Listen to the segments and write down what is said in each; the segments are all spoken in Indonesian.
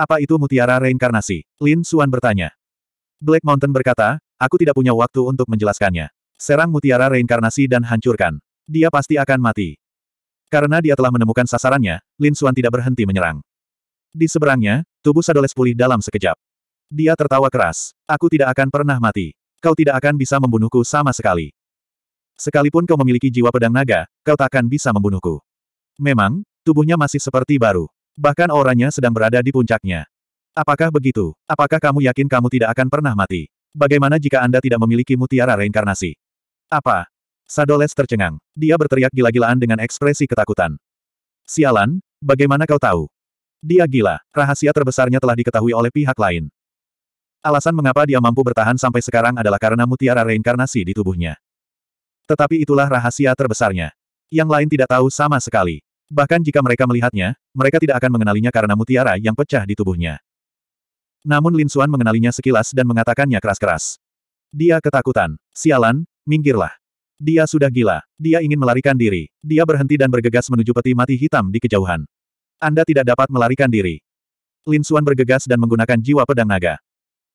Apa itu mutiara reinkarnasi? Lin Suan bertanya. Black Mountain berkata, aku tidak punya waktu untuk menjelaskannya. Serang mutiara reinkarnasi dan hancurkan. Dia pasti akan mati. Karena dia telah menemukan sasarannya, Lin Suan tidak berhenti menyerang. Di seberangnya, tubuh Sadoles pulih dalam sekejap. Dia tertawa keras. Aku tidak akan pernah mati. Kau tidak akan bisa membunuhku sama sekali. Sekalipun kau memiliki jiwa pedang naga, kau tak akan bisa membunuhku. Memang, tubuhnya masih seperti baru. Bahkan auranya sedang berada di puncaknya. Apakah begitu? Apakah kamu yakin kamu tidak akan pernah mati? Bagaimana jika Anda tidak memiliki mutiara reinkarnasi? Apa? Sadoles tercengang. Dia berteriak gila-gilaan dengan ekspresi ketakutan. Sialan, bagaimana kau tahu? Dia gila. Rahasia terbesarnya telah diketahui oleh pihak lain. Alasan mengapa dia mampu bertahan sampai sekarang adalah karena mutiara reinkarnasi di tubuhnya. Tetapi itulah rahasia terbesarnya. Yang lain tidak tahu sama sekali. Bahkan jika mereka melihatnya, mereka tidak akan mengenalinya karena mutiara yang pecah di tubuhnya. Namun Lin Suan mengenalinya sekilas dan mengatakannya keras-keras. Dia ketakutan. Sialan, minggirlah. Dia sudah gila. Dia ingin melarikan diri. Dia berhenti dan bergegas menuju peti mati hitam di kejauhan. Anda tidak dapat melarikan diri. Lin Suan bergegas dan menggunakan jiwa pedang naga.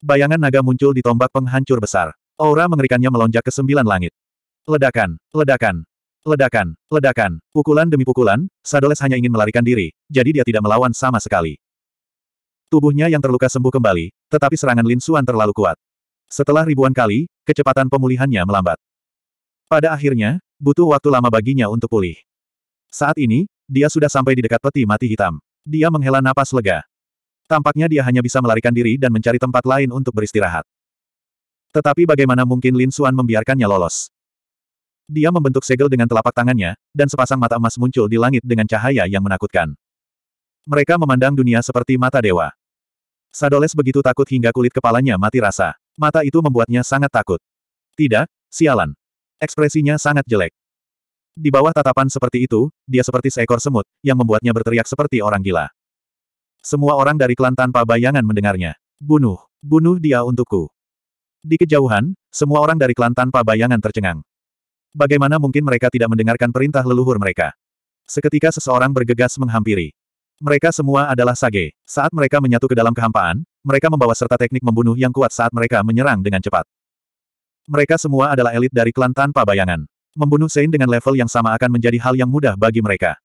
Bayangan naga muncul di tombak penghancur besar. Aura mengerikannya melonjak ke sembilan langit. Ledakan, ledakan, Ledakan, ledakan, pukulan demi pukulan, Sadoles hanya ingin melarikan diri, jadi dia tidak melawan sama sekali. Tubuhnya yang terluka sembuh kembali, tetapi serangan Lin Suan terlalu kuat. Setelah ribuan kali, kecepatan pemulihannya melambat. Pada akhirnya, butuh waktu lama baginya untuk pulih. Saat ini, dia sudah sampai di dekat peti mati hitam. Dia menghela napas lega. Tampaknya dia hanya bisa melarikan diri dan mencari tempat lain untuk beristirahat. Tetapi bagaimana mungkin Lin Suan membiarkannya lolos? Dia membentuk segel dengan telapak tangannya, dan sepasang mata emas muncul di langit dengan cahaya yang menakutkan. Mereka memandang dunia seperti mata dewa. Sadoles begitu takut hingga kulit kepalanya mati rasa. Mata itu membuatnya sangat takut. Tidak, sialan. Ekspresinya sangat jelek. Di bawah tatapan seperti itu, dia seperti seekor semut, yang membuatnya berteriak seperti orang gila. Semua orang dari klan tanpa bayangan mendengarnya. Bunuh, bunuh dia untukku. Di kejauhan, semua orang dari klan tanpa bayangan tercengang. Bagaimana mungkin mereka tidak mendengarkan perintah leluhur mereka? Seketika seseorang bergegas menghampiri. Mereka semua adalah sage. Saat mereka menyatu ke dalam kehampaan, mereka membawa serta teknik membunuh yang kuat saat mereka menyerang dengan cepat. Mereka semua adalah elit dari klan tanpa bayangan. Membunuh Sein dengan level yang sama akan menjadi hal yang mudah bagi mereka.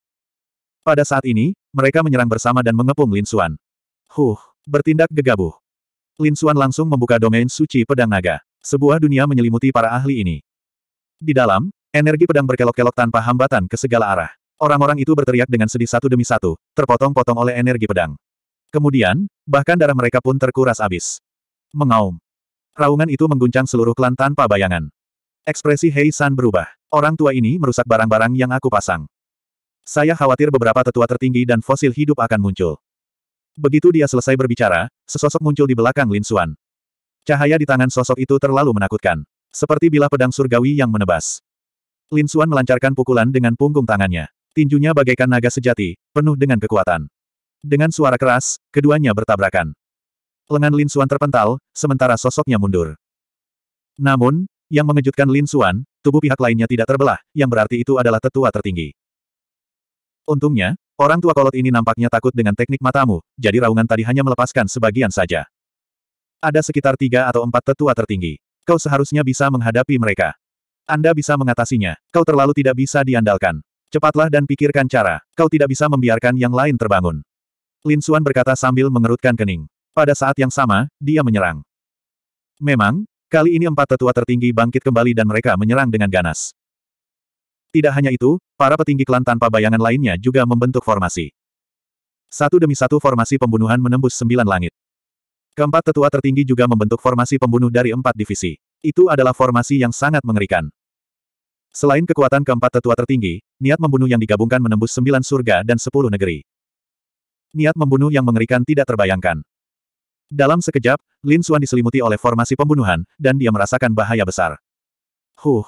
Pada saat ini, mereka menyerang bersama dan mengepung Lin Xuan. Huh, bertindak gegabah. Lin Xuan langsung membuka domain suci pedang naga. Sebuah dunia menyelimuti para ahli ini. Di dalam, energi pedang berkelok-kelok tanpa hambatan ke segala arah. Orang-orang itu berteriak dengan sedih satu demi satu, terpotong-potong oleh energi pedang. Kemudian, bahkan darah mereka pun terkuras abis. Mengaum. Raungan itu mengguncang seluruh klan tanpa bayangan. Ekspresi Hei San berubah. Orang tua ini merusak barang-barang yang aku pasang. Saya khawatir beberapa tetua tertinggi dan fosil hidup akan muncul. Begitu dia selesai berbicara, sesosok muncul di belakang Lin Xuan. Cahaya di tangan sosok itu terlalu menakutkan. Seperti bilah pedang surgawi yang menebas. Lin Xuan melancarkan pukulan dengan punggung tangannya. Tinjunya bagaikan naga sejati, penuh dengan kekuatan. Dengan suara keras, keduanya bertabrakan. Lengan Lin Xuan terpental, sementara sosoknya mundur. Namun, yang mengejutkan Lin Xuan, tubuh pihak lainnya tidak terbelah, yang berarti itu adalah tetua tertinggi. Untungnya, orang tua kolot ini nampaknya takut dengan teknik matamu, jadi raungan tadi hanya melepaskan sebagian saja. Ada sekitar tiga atau empat tetua tertinggi. Kau seharusnya bisa menghadapi mereka. Anda bisa mengatasinya. Kau terlalu tidak bisa diandalkan. Cepatlah dan pikirkan cara. Kau tidak bisa membiarkan yang lain terbangun. Lin Suan berkata sambil mengerutkan kening. Pada saat yang sama, dia menyerang. Memang, kali ini empat tetua tertinggi bangkit kembali dan mereka menyerang dengan ganas. Tidak hanya itu, para petinggi klan tanpa bayangan lainnya juga membentuk formasi. Satu demi satu formasi pembunuhan menembus sembilan langit. Keempat tetua tertinggi juga membentuk formasi pembunuh dari empat divisi. Itu adalah formasi yang sangat mengerikan. Selain kekuatan keempat tetua tertinggi, niat membunuh yang digabungkan menembus sembilan surga dan sepuluh negeri. Niat membunuh yang mengerikan tidak terbayangkan. Dalam sekejap, Lin Xuan diselimuti oleh formasi pembunuhan, dan dia merasakan bahaya besar. Huh!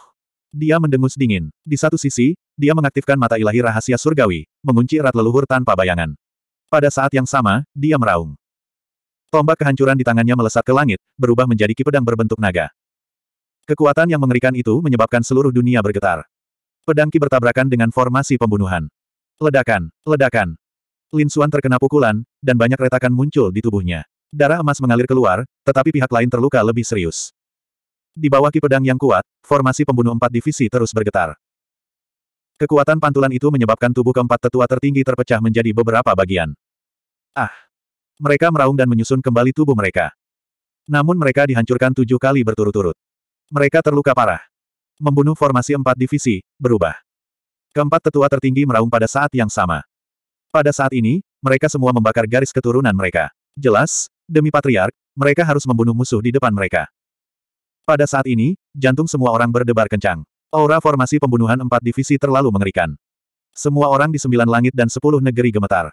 Dia mendengus dingin. Di satu sisi, dia mengaktifkan mata ilahi rahasia surgawi, mengunci erat leluhur tanpa bayangan. Pada saat yang sama, dia meraung. Tombak kehancuran di tangannya melesat ke langit, berubah menjadi kipedang berbentuk naga. Kekuatan yang mengerikan itu menyebabkan seluruh dunia bergetar. Pedang ki bertabrakan dengan formasi pembunuhan. Ledakan, ledakan. Lin Suan terkena pukulan, dan banyak retakan muncul di tubuhnya. Darah emas mengalir keluar, tetapi pihak lain terluka lebih serius. Di bawah ki pedang yang kuat, formasi pembunuh empat divisi terus bergetar. Kekuatan pantulan itu menyebabkan tubuh keempat tetua tertinggi terpecah menjadi beberapa bagian. Ah! Mereka meraung dan menyusun kembali tubuh mereka. Namun mereka dihancurkan tujuh kali berturut-turut. Mereka terluka parah. Membunuh formasi empat divisi, berubah. Keempat tetua tertinggi meraung pada saat yang sama. Pada saat ini, mereka semua membakar garis keturunan mereka. Jelas, demi patriark, mereka harus membunuh musuh di depan mereka. Pada saat ini, jantung semua orang berdebar kencang. Aura formasi pembunuhan empat divisi terlalu mengerikan. Semua orang di sembilan langit dan sepuluh negeri gemetar.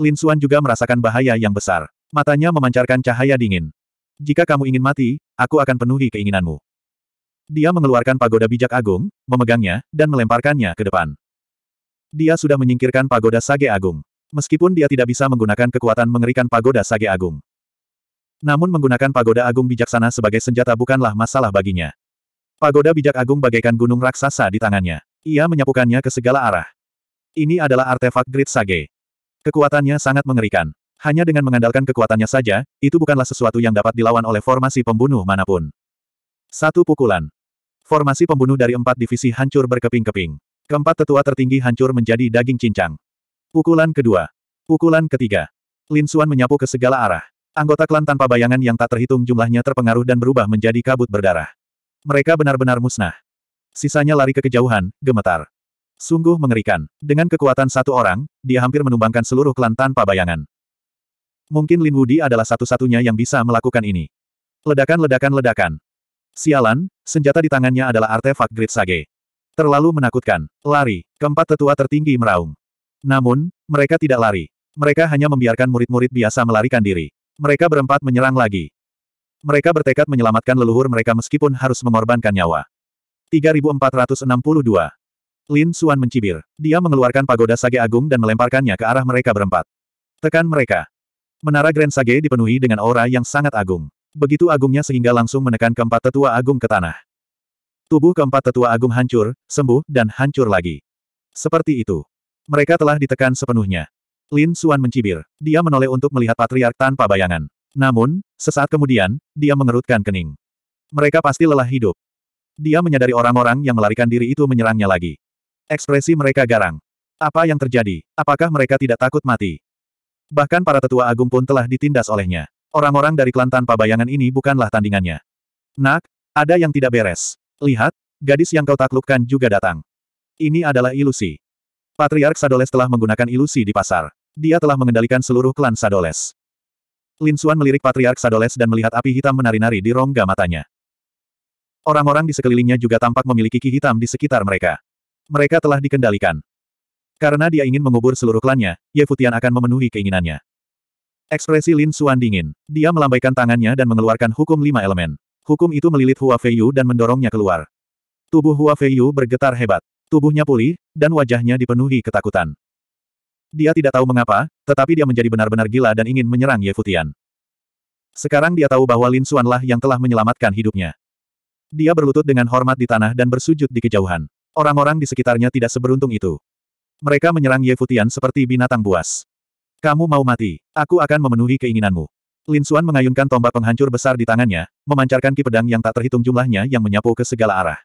Lin Xuan juga merasakan bahaya yang besar. Matanya memancarkan cahaya dingin. Jika kamu ingin mati, aku akan penuhi keinginanmu. Dia mengeluarkan pagoda bijak agung, memegangnya, dan melemparkannya ke depan. Dia sudah menyingkirkan pagoda sage agung. Meskipun dia tidak bisa menggunakan kekuatan mengerikan pagoda sage agung. Namun menggunakan pagoda agung bijaksana sebagai senjata bukanlah masalah baginya. Pagoda bijak agung bagaikan gunung raksasa di tangannya. Ia menyapukannya ke segala arah. Ini adalah artefak Grid Sage. Kekuatannya sangat mengerikan. Hanya dengan mengandalkan kekuatannya saja, itu bukanlah sesuatu yang dapat dilawan oleh formasi pembunuh manapun. Satu pukulan. Formasi pembunuh dari empat divisi hancur berkeping-keping. Keempat tetua tertinggi hancur menjadi daging cincang. Pukulan kedua. Pukulan ketiga. Lin Xuan menyapu ke segala arah. Anggota klan tanpa bayangan yang tak terhitung jumlahnya terpengaruh dan berubah menjadi kabut berdarah. Mereka benar-benar musnah. Sisanya lari ke kejauhan, gemetar. Sungguh mengerikan. Dengan kekuatan satu orang, dia hampir menumbangkan seluruh klan tanpa bayangan. Mungkin Lin Wudi adalah satu-satunya yang bisa melakukan ini. Ledakan-ledakan-ledakan. Sialan, senjata di tangannya adalah artefak Great Sage. Terlalu menakutkan. Lari. Keempat tetua tertinggi meraung. Namun, mereka tidak lari. Mereka hanya membiarkan murid-murid biasa melarikan diri. Mereka berempat menyerang lagi. Mereka bertekad menyelamatkan leluhur mereka meskipun harus mengorbankan nyawa. 3462 Lin Suan mencibir. Dia mengeluarkan pagoda sage agung dan melemparkannya ke arah mereka berempat. Tekan mereka. Menara Grand Sage dipenuhi dengan aura yang sangat agung. Begitu agungnya sehingga langsung menekan keempat tetua agung ke tanah. Tubuh keempat tetua agung hancur, sembuh, dan hancur lagi. Seperti itu. Mereka telah ditekan sepenuhnya. Lin Suan mencibir. Dia menoleh untuk melihat patriark tanpa bayangan. Namun, sesaat kemudian, dia mengerutkan kening. Mereka pasti lelah hidup. Dia menyadari orang-orang yang melarikan diri itu menyerangnya lagi. Ekspresi mereka garang. Apa yang terjadi? Apakah mereka tidak takut mati? Bahkan para tetua agung pun telah ditindas olehnya. Orang-orang dari klan tanpa bayangan ini bukanlah tandingannya. Nak, ada yang tidak beres. Lihat, gadis yang kau taklukkan juga datang. Ini adalah ilusi. Patriark Sadoles telah menggunakan ilusi di pasar. Dia telah mengendalikan seluruh klan Sadoles. Lin Xuan melirik Patriark Sadoles dan melihat api hitam menari-nari di rongga matanya. Orang-orang di sekelilingnya juga tampak memiliki ki hitam di sekitar mereka. Mereka telah dikendalikan. Karena dia ingin mengubur seluruh klannya, Ye Futian akan memenuhi keinginannya. Ekspresi Lin Xuan dingin. Dia melambaikan tangannya dan mengeluarkan hukum lima elemen. Hukum itu melilit Hua Feiyu dan mendorongnya keluar. Tubuh Hua Feiyu bergetar hebat. Tubuhnya pulih, dan wajahnya dipenuhi ketakutan. Dia tidak tahu mengapa, tetapi dia menjadi benar-benar gila dan ingin menyerang Ye Futian. Sekarang dia tahu bahwa Lin Xuanlah yang telah menyelamatkan hidupnya. Dia berlutut dengan hormat di tanah dan bersujud di kejauhan. Orang-orang di sekitarnya tidak seberuntung itu. Mereka menyerang Ye Futian seperti binatang buas. Kamu mau mati, aku akan memenuhi keinginanmu. Lin Xuan mengayunkan tombak penghancur besar di tangannya, memancarkan ki pedang yang tak terhitung jumlahnya yang menyapu ke segala arah.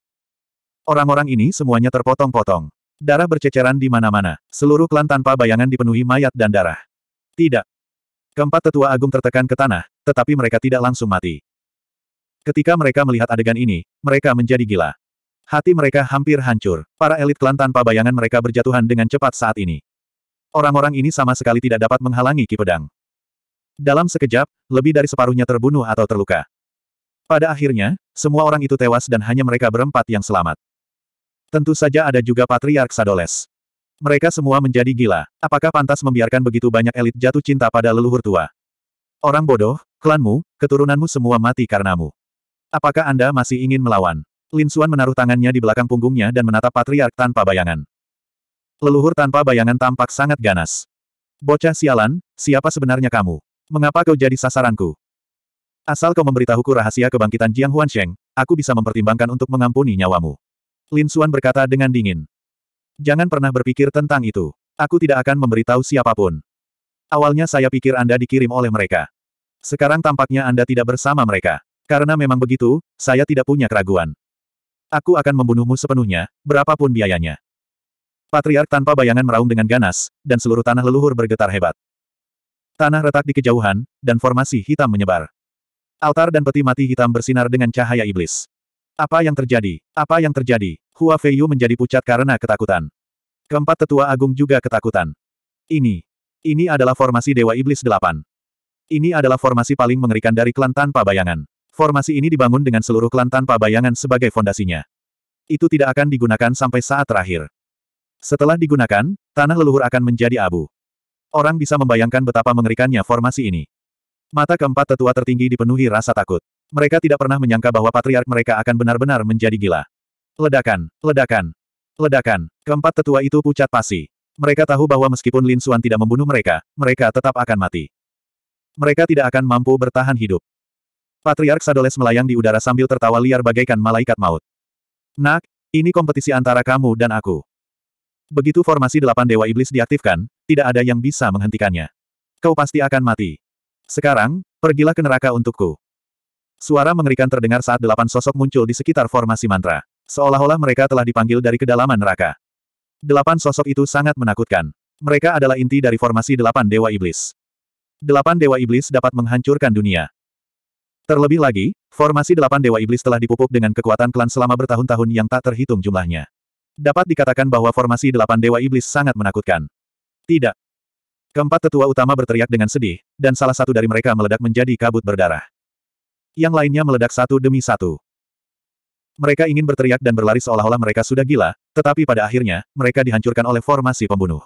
Orang-orang ini semuanya terpotong-potong. Darah berceceran di mana-mana, seluruh klan tanpa bayangan dipenuhi mayat dan darah. Tidak. Keempat tetua agung tertekan ke tanah, tetapi mereka tidak langsung mati. Ketika mereka melihat adegan ini, mereka menjadi gila. Hati mereka hampir hancur. Para elit klan tanpa bayangan mereka berjatuhan dengan cepat saat ini. Orang-orang ini sama sekali tidak dapat menghalangi ki pedang. Dalam sekejap, lebih dari separuhnya terbunuh atau terluka. Pada akhirnya, semua orang itu tewas dan hanya mereka berempat yang selamat. Tentu saja ada juga Patriark Sadoles. Mereka semua menjadi gila. Apakah pantas membiarkan begitu banyak elit jatuh cinta pada leluhur tua? Orang bodoh, klanmu, keturunanmu semua mati karenamu. Apakah Anda masih ingin melawan? Lin Suan menaruh tangannya di belakang punggungnya dan menatap patriark tanpa bayangan. Leluhur tanpa bayangan tampak sangat ganas. Bocah sialan, siapa sebenarnya kamu? Mengapa kau jadi sasaranku? Asal kau memberitahuku rahasia kebangkitan Jiang Huansheng, aku bisa mempertimbangkan untuk mengampuni nyawamu. Lin Suan berkata dengan dingin. Jangan pernah berpikir tentang itu. Aku tidak akan memberitahu siapapun. Awalnya saya pikir Anda dikirim oleh mereka. Sekarang tampaknya Anda tidak bersama mereka. Karena memang begitu, saya tidak punya keraguan. Aku akan membunuhmu sepenuhnya, berapapun biayanya. Patriark tanpa bayangan meraung dengan ganas, dan seluruh tanah leluhur bergetar hebat. Tanah retak di kejauhan, dan formasi hitam menyebar. Altar dan peti mati hitam bersinar dengan cahaya iblis. Apa yang terjadi? Apa yang terjadi? Hua Feiyu menjadi pucat karena ketakutan. Keempat tetua agung juga ketakutan. Ini. Ini adalah formasi Dewa Iblis Delapan. Ini adalah formasi paling mengerikan dari klan tanpa bayangan formasi ini dibangun dengan seluruh klan tanpa bayangan sebagai fondasinya. Itu tidak akan digunakan sampai saat terakhir. Setelah digunakan, tanah leluhur akan menjadi abu. Orang bisa membayangkan betapa mengerikannya formasi ini. Mata keempat tetua tertinggi dipenuhi rasa takut. Mereka tidak pernah menyangka bahwa patriark mereka akan benar-benar menjadi gila. Ledakan, ledakan, ledakan. Keempat tetua itu pucat pasi. Mereka tahu bahwa meskipun Lin Xuan tidak membunuh mereka, mereka tetap akan mati. Mereka tidak akan mampu bertahan hidup. Patriark Sadoles melayang di udara sambil tertawa liar bagaikan malaikat maut. Nak, ini kompetisi antara kamu dan aku. Begitu formasi delapan dewa iblis diaktifkan, tidak ada yang bisa menghentikannya. Kau pasti akan mati. Sekarang, pergilah ke neraka untukku. Suara mengerikan terdengar saat delapan sosok muncul di sekitar formasi mantra. Seolah-olah mereka telah dipanggil dari kedalaman neraka. Delapan sosok itu sangat menakutkan. Mereka adalah inti dari formasi delapan dewa iblis. Delapan dewa iblis dapat menghancurkan dunia. Terlebih lagi, formasi delapan Dewa Iblis telah dipupuk dengan kekuatan klan selama bertahun-tahun yang tak terhitung jumlahnya. Dapat dikatakan bahwa formasi delapan Dewa Iblis sangat menakutkan. Tidak. Keempat tetua utama berteriak dengan sedih, dan salah satu dari mereka meledak menjadi kabut berdarah. Yang lainnya meledak satu demi satu. Mereka ingin berteriak dan berlari seolah-olah mereka sudah gila, tetapi pada akhirnya, mereka dihancurkan oleh formasi pembunuh.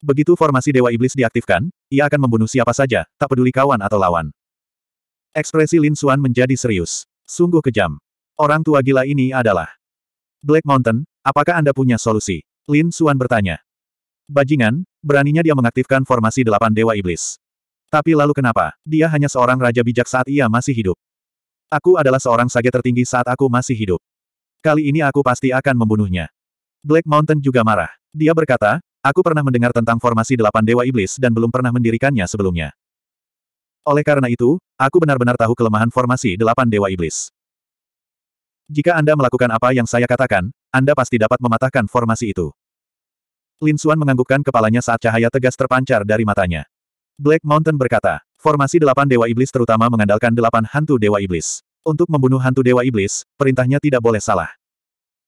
Begitu formasi Dewa Iblis diaktifkan, ia akan membunuh siapa saja, tak peduli kawan atau lawan. Ekspresi Lin Xuan menjadi serius. Sungguh kejam. Orang tua gila ini adalah Black Mountain, apakah Anda punya solusi? Lin Xuan bertanya. Bajingan, beraninya dia mengaktifkan formasi delapan dewa iblis. Tapi lalu kenapa? Dia hanya seorang raja bijak saat ia masih hidup. Aku adalah seorang sage tertinggi saat aku masih hidup. Kali ini aku pasti akan membunuhnya. Black Mountain juga marah. Dia berkata, aku pernah mendengar tentang formasi delapan dewa iblis dan belum pernah mendirikannya sebelumnya. Oleh karena itu, aku benar-benar tahu kelemahan formasi delapan Dewa Iblis. Jika Anda melakukan apa yang saya katakan, Anda pasti dapat mematahkan formasi itu. Lin Xuan menganggukkan kepalanya saat cahaya tegas terpancar dari matanya. Black Mountain berkata, formasi delapan Dewa Iblis terutama mengandalkan delapan hantu Dewa Iblis. Untuk membunuh hantu Dewa Iblis, perintahnya tidak boleh salah.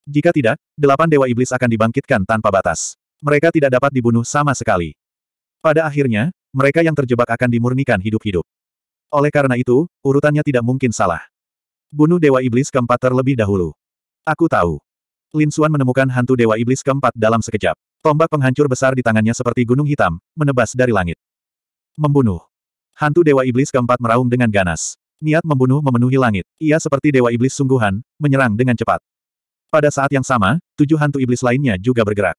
Jika tidak, delapan Dewa Iblis akan dibangkitkan tanpa batas. Mereka tidak dapat dibunuh sama sekali. Pada akhirnya, mereka yang terjebak akan dimurnikan hidup-hidup. Oleh karena itu, urutannya tidak mungkin salah. Bunuh Dewa Iblis keempat terlebih dahulu. Aku tahu. Lin Xuan menemukan hantu Dewa Iblis keempat dalam sekejap. Tombak penghancur besar di tangannya seperti gunung hitam, menebas dari langit. Membunuh. Hantu Dewa Iblis keempat meraung dengan ganas. Niat membunuh memenuhi langit. Ia seperti Dewa Iblis sungguhan, menyerang dengan cepat. Pada saat yang sama, tujuh hantu iblis lainnya juga bergerak.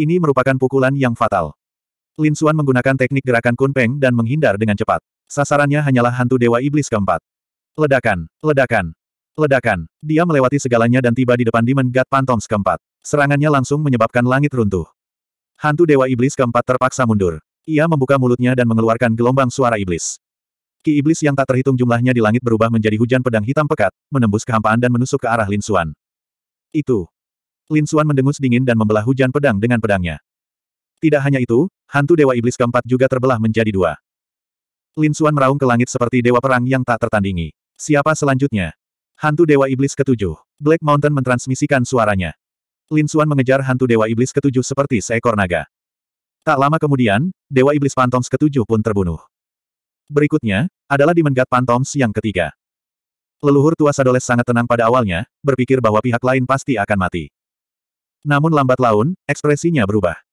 Ini merupakan pukulan yang fatal. Lin Xuan menggunakan teknik gerakan kunpeng dan menghindar dengan cepat. Sasarannya hanyalah hantu dewa iblis keempat. Ledakan, ledakan, ledakan. Dia melewati segalanya dan tiba di depan Demon God Phantoms keempat. Serangannya langsung menyebabkan langit runtuh. Hantu dewa iblis keempat terpaksa mundur. Ia membuka mulutnya dan mengeluarkan gelombang suara iblis. Ki iblis yang tak terhitung jumlahnya di langit berubah menjadi hujan pedang hitam pekat, menembus kehampaan dan menusuk ke arah Lin Xuan. Itu. Lin Xuan mendengus dingin dan membelah hujan pedang dengan pedangnya. Tidak hanya itu, hantu Dewa Iblis keempat juga terbelah menjadi dua. Lin Xuan meraung ke langit seperti dewa perang yang tak tertandingi. Siapa selanjutnya? Hantu Dewa Iblis ketujuh. Black Mountain mentransmisikan suaranya. Lin Xuan mengejar hantu Dewa Iblis ketujuh seperti seekor naga. Tak lama kemudian, Dewa Iblis Pantoms ketujuh pun terbunuh. Berikutnya, adalah Dimengat Pantoms yang ketiga. Leluhur tua Sadoles sangat tenang pada awalnya, berpikir bahwa pihak lain pasti akan mati. Namun lambat laun, ekspresinya berubah.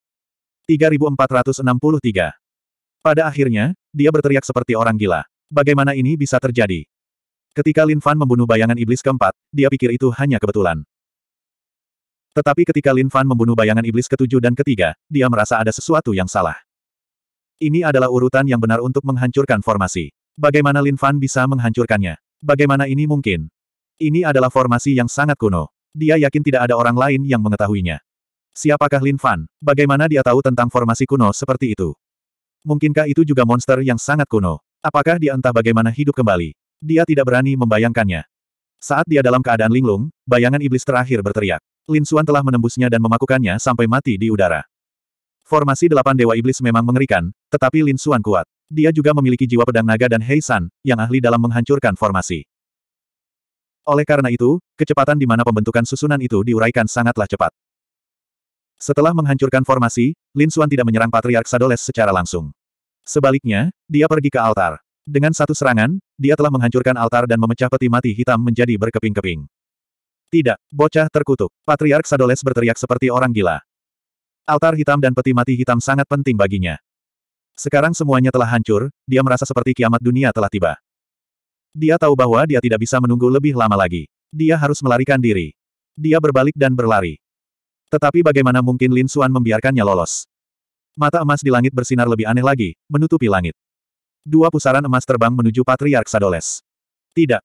3463. Pada akhirnya, dia berteriak seperti orang gila. Bagaimana ini bisa terjadi? Ketika Lin Fan membunuh bayangan iblis keempat, dia pikir itu hanya kebetulan. Tetapi ketika Lin Fan membunuh bayangan iblis ketujuh dan ketiga, dia merasa ada sesuatu yang salah. Ini adalah urutan yang benar untuk menghancurkan formasi. Bagaimana Lin Fan bisa menghancurkannya? Bagaimana ini mungkin? Ini adalah formasi yang sangat kuno. Dia yakin tidak ada orang lain yang mengetahuinya. Siapakah Lin Fan? Bagaimana dia tahu tentang formasi kuno seperti itu? Mungkinkah itu juga monster yang sangat kuno? Apakah dia entah bagaimana hidup kembali? Dia tidak berani membayangkannya. Saat dia dalam keadaan linglung, bayangan iblis terakhir berteriak. Lin Xuan telah menembusnya dan memakukannya sampai mati di udara. Formasi delapan dewa iblis memang mengerikan, tetapi Lin Xuan kuat. Dia juga memiliki jiwa pedang naga dan Hei San, yang ahli dalam menghancurkan formasi. Oleh karena itu, kecepatan di mana pembentukan susunan itu diuraikan sangatlah cepat. Setelah menghancurkan formasi, Lin Xuan tidak menyerang Patriark Sadoles secara langsung. Sebaliknya, dia pergi ke altar. Dengan satu serangan, dia telah menghancurkan altar dan memecah peti mati hitam menjadi berkeping-keping. Tidak, bocah terkutuk. Patriark Sadoles berteriak seperti orang gila. Altar hitam dan peti mati hitam sangat penting baginya. Sekarang semuanya telah hancur, dia merasa seperti kiamat dunia telah tiba. Dia tahu bahwa dia tidak bisa menunggu lebih lama lagi. Dia harus melarikan diri. Dia berbalik dan berlari. Tetapi bagaimana mungkin Lin Xuan membiarkannya lolos? Mata emas di langit bersinar lebih aneh lagi, menutupi langit. Dua pusaran emas terbang menuju Patriark Sadoles. Tidak.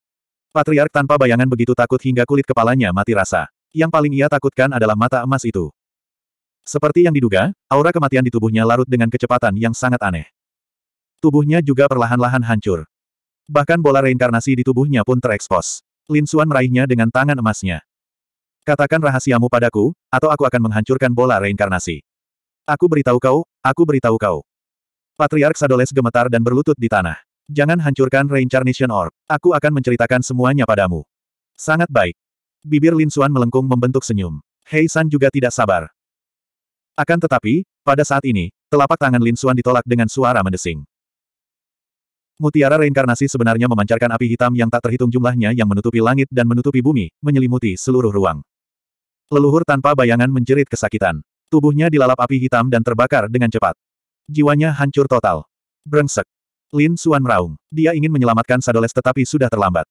Patriark tanpa bayangan begitu takut hingga kulit kepalanya mati rasa. Yang paling ia takutkan adalah mata emas itu. Seperti yang diduga, aura kematian di tubuhnya larut dengan kecepatan yang sangat aneh. Tubuhnya juga perlahan-lahan hancur. Bahkan bola reinkarnasi di tubuhnya pun terekspos. Lin Xuan meraihnya dengan tangan emasnya. Katakan rahasiamu padaku, atau aku akan menghancurkan bola reinkarnasi. Aku beritahu kau, aku beritahu kau. Patriark Sadoles gemetar dan berlutut di tanah. Jangan hancurkan Reincarnation Orb. Aku akan menceritakan semuanya padamu. Sangat baik. Bibir Lin Xuan melengkung membentuk senyum. Hei San juga tidak sabar. Akan tetapi, pada saat ini, telapak tangan Lin Xuan ditolak dengan suara mendesing. Mutiara reinkarnasi sebenarnya memancarkan api hitam yang tak terhitung jumlahnya yang menutupi langit dan menutupi bumi, menyelimuti seluruh ruang. Leluhur tanpa bayangan menjerit kesakitan. Tubuhnya dilalap api hitam dan terbakar dengan cepat. Jiwanya hancur total. Brengsek. Lin Suan meraung. Dia ingin menyelamatkan Sadoles tetapi sudah terlambat.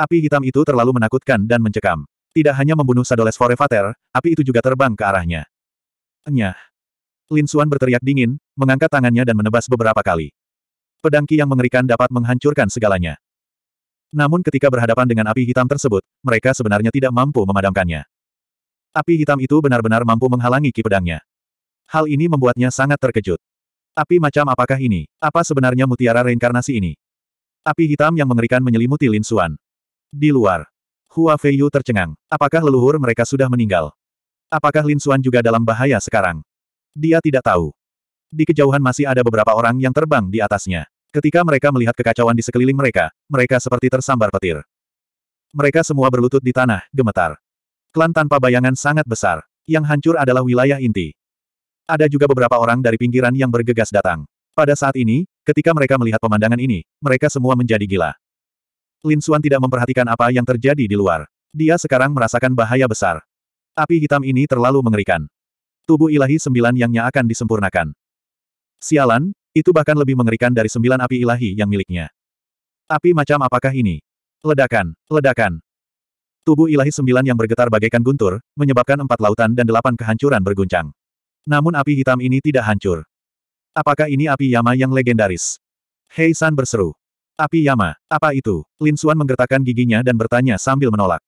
Api hitam itu terlalu menakutkan dan mencekam. Tidak hanya membunuh Sadoles Forevater, api itu juga terbang ke arahnya. Enyah. Lin Suan berteriak dingin, mengangkat tangannya dan menebas beberapa kali. Pedangki yang mengerikan dapat menghancurkan segalanya. Namun ketika berhadapan dengan api hitam tersebut, mereka sebenarnya tidak mampu memadamkannya. Api hitam itu benar-benar mampu menghalangi ki pedangnya. Hal ini membuatnya sangat terkejut. Api macam apakah ini? Apa sebenarnya mutiara reinkarnasi ini? Api hitam yang mengerikan menyelimuti Lin Xuan. Di luar, Hua Feiyu tercengang. Apakah leluhur mereka sudah meninggal? Apakah Lin Xuan juga dalam bahaya sekarang? Dia tidak tahu. Di kejauhan masih ada beberapa orang yang terbang di atasnya. Ketika mereka melihat kekacauan di sekeliling mereka, mereka seperti tersambar petir. Mereka semua berlutut di tanah, gemetar. Klan tanpa bayangan sangat besar. Yang hancur adalah wilayah inti. Ada juga beberapa orang dari pinggiran yang bergegas datang. Pada saat ini, ketika mereka melihat pemandangan ini, mereka semua menjadi gila. Lin Xuan tidak memperhatikan apa yang terjadi di luar. Dia sekarang merasakan bahaya besar. Api hitam ini terlalu mengerikan. Tubuh ilahi sembilan yangnya akan disempurnakan. Sialan, itu bahkan lebih mengerikan dari sembilan api ilahi yang miliknya. Api macam apakah ini? Ledakan, ledakan. Tubuh ilahi sembilan yang bergetar bagaikan guntur, menyebabkan empat lautan dan delapan kehancuran berguncang. Namun api hitam ini tidak hancur. Apakah ini api Yama yang legendaris? Hei San berseru. Api Yama, apa itu? Lin Suan menggertakkan giginya dan bertanya sambil menolak.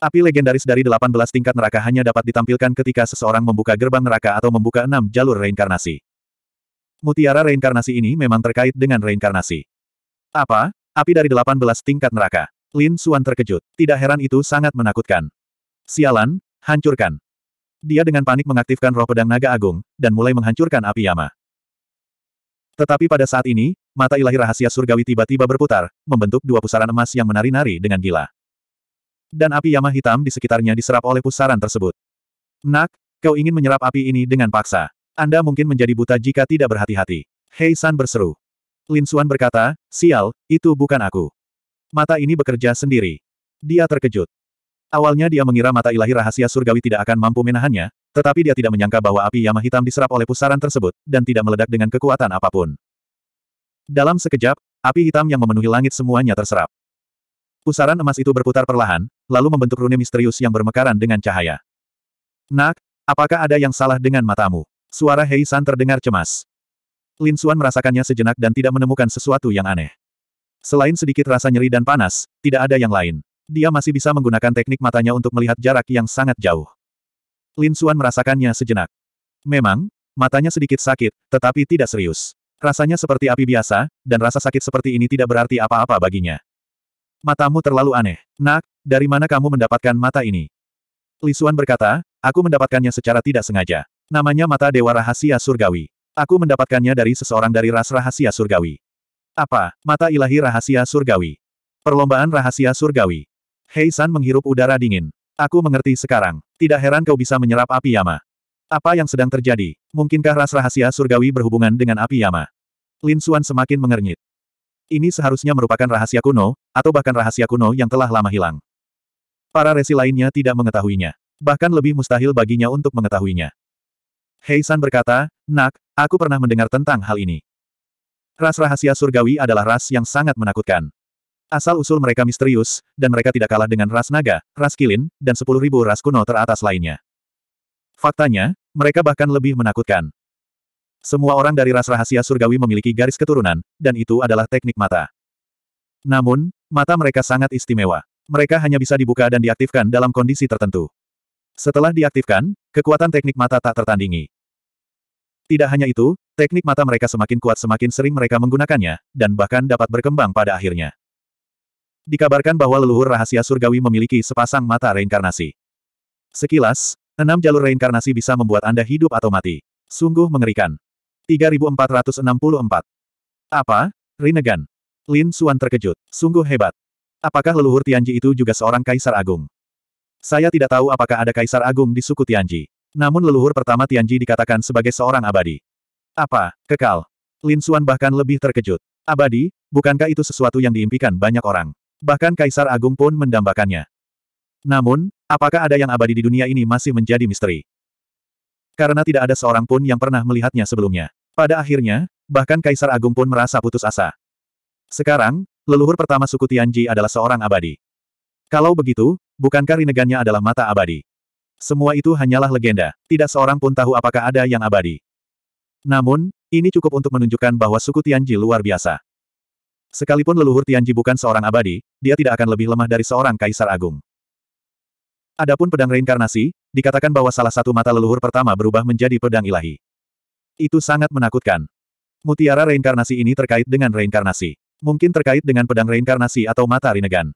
Api legendaris dari delapan belas tingkat neraka hanya dapat ditampilkan ketika seseorang membuka gerbang neraka atau membuka enam jalur reinkarnasi. Mutiara reinkarnasi ini memang terkait dengan reinkarnasi. Apa? Api dari delapan belas tingkat neraka. Lin Suan terkejut. Tidak heran itu sangat menakutkan. Sialan, hancurkan. Dia dengan panik mengaktifkan roh pedang naga agung, dan mulai menghancurkan api Yama. Tetapi pada saat ini, mata ilahi rahasia surgawi tiba-tiba berputar, membentuk dua pusaran emas yang menari-nari dengan gila. Dan api Yama hitam di sekitarnya diserap oleh pusaran tersebut. Nak, kau ingin menyerap api ini dengan paksa. Anda mungkin menjadi buta jika tidak berhati-hati. Hei San berseru. Lin Suan berkata, sial, itu bukan aku. Mata ini bekerja sendiri. Dia terkejut. Awalnya dia mengira mata ilahi rahasia surgawi tidak akan mampu menahannya, tetapi dia tidak menyangka bahwa api Yama hitam diserap oleh pusaran tersebut, dan tidak meledak dengan kekuatan apapun. Dalam sekejap, api hitam yang memenuhi langit semuanya terserap. Pusaran emas itu berputar perlahan, lalu membentuk rune misterius yang bermekaran dengan cahaya. Nak, apakah ada yang salah dengan matamu? Suara Hei San terdengar cemas. Lin Suan merasakannya sejenak dan tidak menemukan sesuatu yang aneh. Selain sedikit rasa nyeri dan panas, tidak ada yang lain. Dia masih bisa menggunakan teknik matanya untuk melihat jarak yang sangat jauh. Lin Suan merasakannya sejenak. Memang, matanya sedikit sakit, tetapi tidak serius. Rasanya seperti api biasa, dan rasa sakit seperti ini tidak berarti apa-apa baginya. Matamu terlalu aneh. Nak, dari mana kamu mendapatkan mata ini? Suan berkata, aku mendapatkannya secara tidak sengaja. Namanya mata dewa rahasia surgawi. Aku mendapatkannya dari seseorang dari ras rahasia surgawi. Apa? Mata ilahi rahasia surgawi. Perlombaan rahasia surgawi. Hei San menghirup udara dingin. Aku mengerti sekarang. Tidak heran kau bisa menyerap api yama. Apa yang sedang terjadi? Mungkinkah ras rahasia surgawi berhubungan dengan api yama? Lin Suan semakin mengernyit. Ini seharusnya merupakan rahasia kuno, atau bahkan rahasia kuno yang telah lama hilang. Para resi lainnya tidak mengetahuinya. Bahkan lebih mustahil baginya untuk mengetahuinya. Hei San berkata, Nak, aku pernah mendengar tentang hal ini. Ras rahasia surgawi adalah ras yang sangat menakutkan. Asal-usul mereka misterius, dan mereka tidak kalah dengan ras naga, ras kilin, dan sepuluh ribu ras kuno teratas lainnya. Faktanya, mereka bahkan lebih menakutkan. Semua orang dari ras rahasia surgawi memiliki garis keturunan, dan itu adalah teknik mata. Namun, mata mereka sangat istimewa. Mereka hanya bisa dibuka dan diaktifkan dalam kondisi tertentu. Setelah diaktifkan, kekuatan teknik mata tak tertandingi. Tidak hanya itu, teknik mata mereka semakin kuat semakin sering mereka menggunakannya, dan bahkan dapat berkembang pada akhirnya. Dikabarkan bahwa leluhur rahasia surgawi memiliki sepasang mata reinkarnasi. Sekilas, enam jalur reinkarnasi bisa membuat Anda hidup atau mati. Sungguh mengerikan. 3464. Apa? Rinnegan. Lin Suan terkejut. Sungguh hebat. Apakah leluhur Tianji itu juga seorang kaisar agung? Saya tidak tahu apakah ada kaisar agung di suku Tianji. Namun leluhur pertama Tianji dikatakan sebagai seorang abadi. Apa, kekal? Lin Xuan bahkan lebih terkejut. Abadi, bukankah itu sesuatu yang diimpikan banyak orang? Bahkan Kaisar Agung pun mendambakannya. Namun, apakah ada yang abadi di dunia ini masih menjadi misteri? Karena tidak ada seorang pun yang pernah melihatnya sebelumnya. Pada akhirnya, bahkan Kaisar Agung pun merasa putus asa. Sekarang, leluhur pertama suku Tianji adalah seorang abadi. Kalau begitu, bukankah rinegannya adalah mata abadi? Semua itu hanyalah legenda, tidak seorang pun tahu apakah ada yang abadi. Namun, ini cukup untuk menunjukkan bahwa suku Tianji luar biasa. Sekalipun leluhur Tianji bukan seorang abadi, dia tidak akan lebih lemah dari seorang kaisar agung. Adapun pedang reinkarnasi, dikatakan bahwa salah satu mata leluhur pertama berubah menjadi pedang ilahi. Itu sangat menakutkan. Mutiara reinkarnasi ini terkait dengan reinkarnasi. Mungkin terkait dengan pedang reinkarnasi atau mata Rinnegan.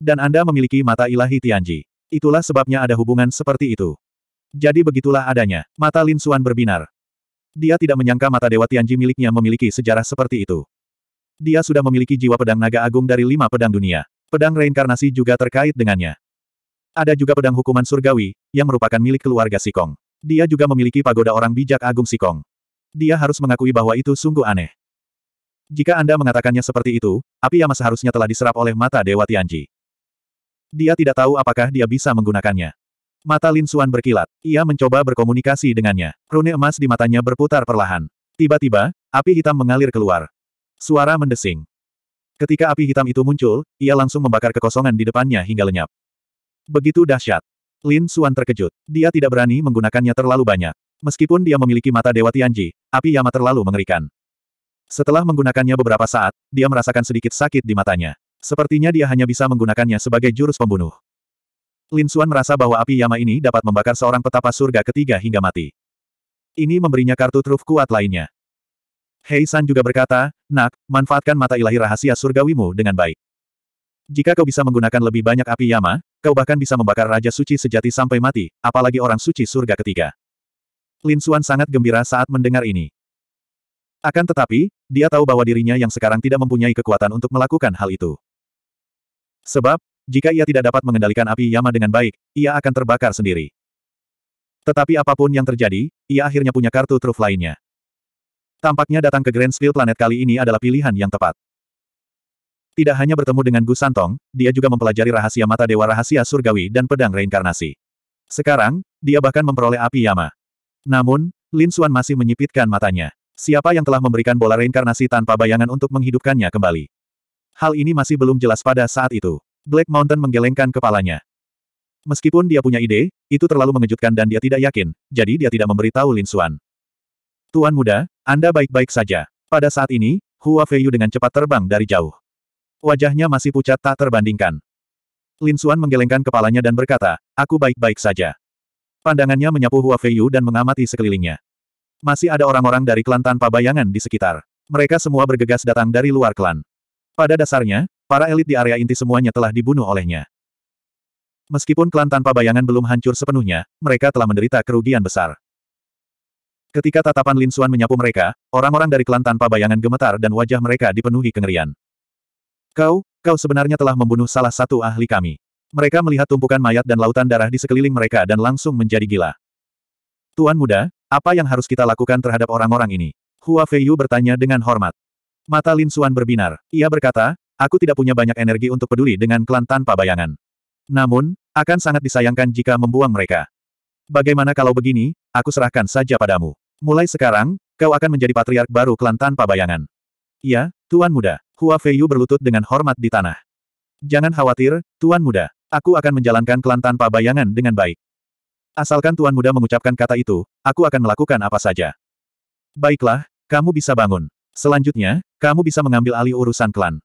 Dan Anda memiliki mata ilahi Tianji. Itulah sebabnya ada hubungan seperti itu. Jadi begitulah adanya. Mata Lin Suan berbinar. Dia tidak menyangka mata Dewa Tianji miliknya memiliki sejarah seperti itu. Dia sudah memiliki jiwa pedang naga agung dari lima pedang dunia. Pedang reinkarnasi juga terkait dengannya. Ada juga pedang hukuman surgawi, yang merupakan milik keluarga Sikong. Dia juga memiliki pagoda orang bijak agung Sikong. Dia harus mengakui bahwa itu sungguh aneh. Jika Anda mengatakannya seperti itu, api yang seharusnya telah diserap oleh mata Dewa Tianji. Dia tidak tahu apakah dia bisa menggunakannya. Mata Lin Suan berkilat. Ia mencoba berkomunikasi dengannya. Rune emas di matanya berputar perlahan. Tiba-tiba, api hitam mengalir keluar. Suara mendesing. Ketika api hitam itu muncul, ia langsung membakar kekosongan di depannya hingga lenyap. Begitu dahsyat. Lin Suan terkejut. Dia tidak berani menggunakannya terlalu banyak. Meskipun dia memiliki mata Dewa Tianji, api Yama terlalu mengerikan. Setelah menggunakannya beberapa saat, dia merasakan sedikit sakit di matanya. Sepertinya dia hanya bisa menggunakannya sebagai jurus pembunuh. Lin Xuan merasa bahwa api Yama ini dapat membakar seorang petapa surga ketiga hingga mati. Ini memberinya kartu truf kuat lainnya. Hei San juga berkata, Nak, manfaatkan mata ilahi rahasia surgawimu dengan baik. Jika kau bisa menggunakan lebih banyak api Yama, kau bahkan bisa membakar Raja Suci sejati sampai mati, apalagi orang suci surga ketiga. Lin Xuan sangat gembira saat mendengar ini. Akan tetapi, dia tahu bahwa dirinya yang sekarang tidak mempunyai kekuatan untuk melakukan hal itu. Sebab, jika ia tidak dapat mengendalikan api Yama dengan baik, ia akan terbakar sendiri. Tetapi apapun yang terjadi, ia akhirnya punya kartu truf lainnya. Tampaknya datang ke Grand Planet kali ini adalah pilihan yang tepat. Tidak hanya bertemu dengan Gu Santong, dia juga mempelajari rahasia mata dewa rahasia surgawi dan pedang reinkarnasi. Sekarang, dia bahkan memperoleh api Yama. Namun, Lin Xuan masih menyipitkan matanya. Siapa yang telah memberikan bola reinkarnasi tanpa bayangan untuk menghidupkannya kembali? Hal ini masih belum jelas pada saat itu. Black Mountain menggelengkan kepalanya. Meskipun dia punya ide, itu terlalu mengejutkan dan dia tidak yakin, jadi dia tidak memberitahu Lin Xuan. Tuan muda, Anda baik-baik saja. Pada saat ini, Hua Feiyu dengan cepat terbang dari jauh. Wajahnya masih pucat tak terbandingkan. Lin Xuan menggelengkan kepalanya dan berkata, aku baik-baik saja. Pandangannya menyapu Hua Feiyu dan mengamati sekelilingnya. Masih ada orang-orang dari klan tanpa bayangan di sekitar. Mereka semua bergegas datang dari luar klan. Pada dasarnya, para elit di area inti semuanya telah dibunuh olehnya. Meskipun klan tanpa bayangan belum hancur sepenuhnya, mereka telah menderita kerugian besar. Ketika tatapan Lin Xuan menyapu mereka, orang-orang dari klan tanpa bayangan gemetar dan wajah mereka dipenuhi kengerian. Kau, kau sebenarnya telah membunuh salah satu ahli kami. Mereka melihat tumpukan mayat dan lautan darah di sekeliling mereka dan langsung menjadi gila. Tuan muda, apa yang harus kita lakukan terhadap orang-orang ini? Hua Feiyu bertanya dengan hormat. Mata Lin Suan berbinar. Ia berkata, aku tidak punya banyak energi untuk peduli dengan klan tanpa bayangan. Namun, akan sangat disayangkan jika membuang mereka. Bagaimana kalau begini, aku serahkan saja padamu. Mulai sekarang, kau akan menjadi patriark baru klan tanpa bayangan. Ya, Tuan Muda. Hua Feiyu berlutut dengan hormat di tanah. Jangan khawatir, Tuan Muda. Aku akan menjalankan klan tanpa bayangan dengan baik. Asalkan Tuan Muda mengucapkan kata itu, aku akan melakukan apa saja. Baiklah, kamu bisa bangun. Selanjutnya, kamu bisa mengambil alih urusan klan.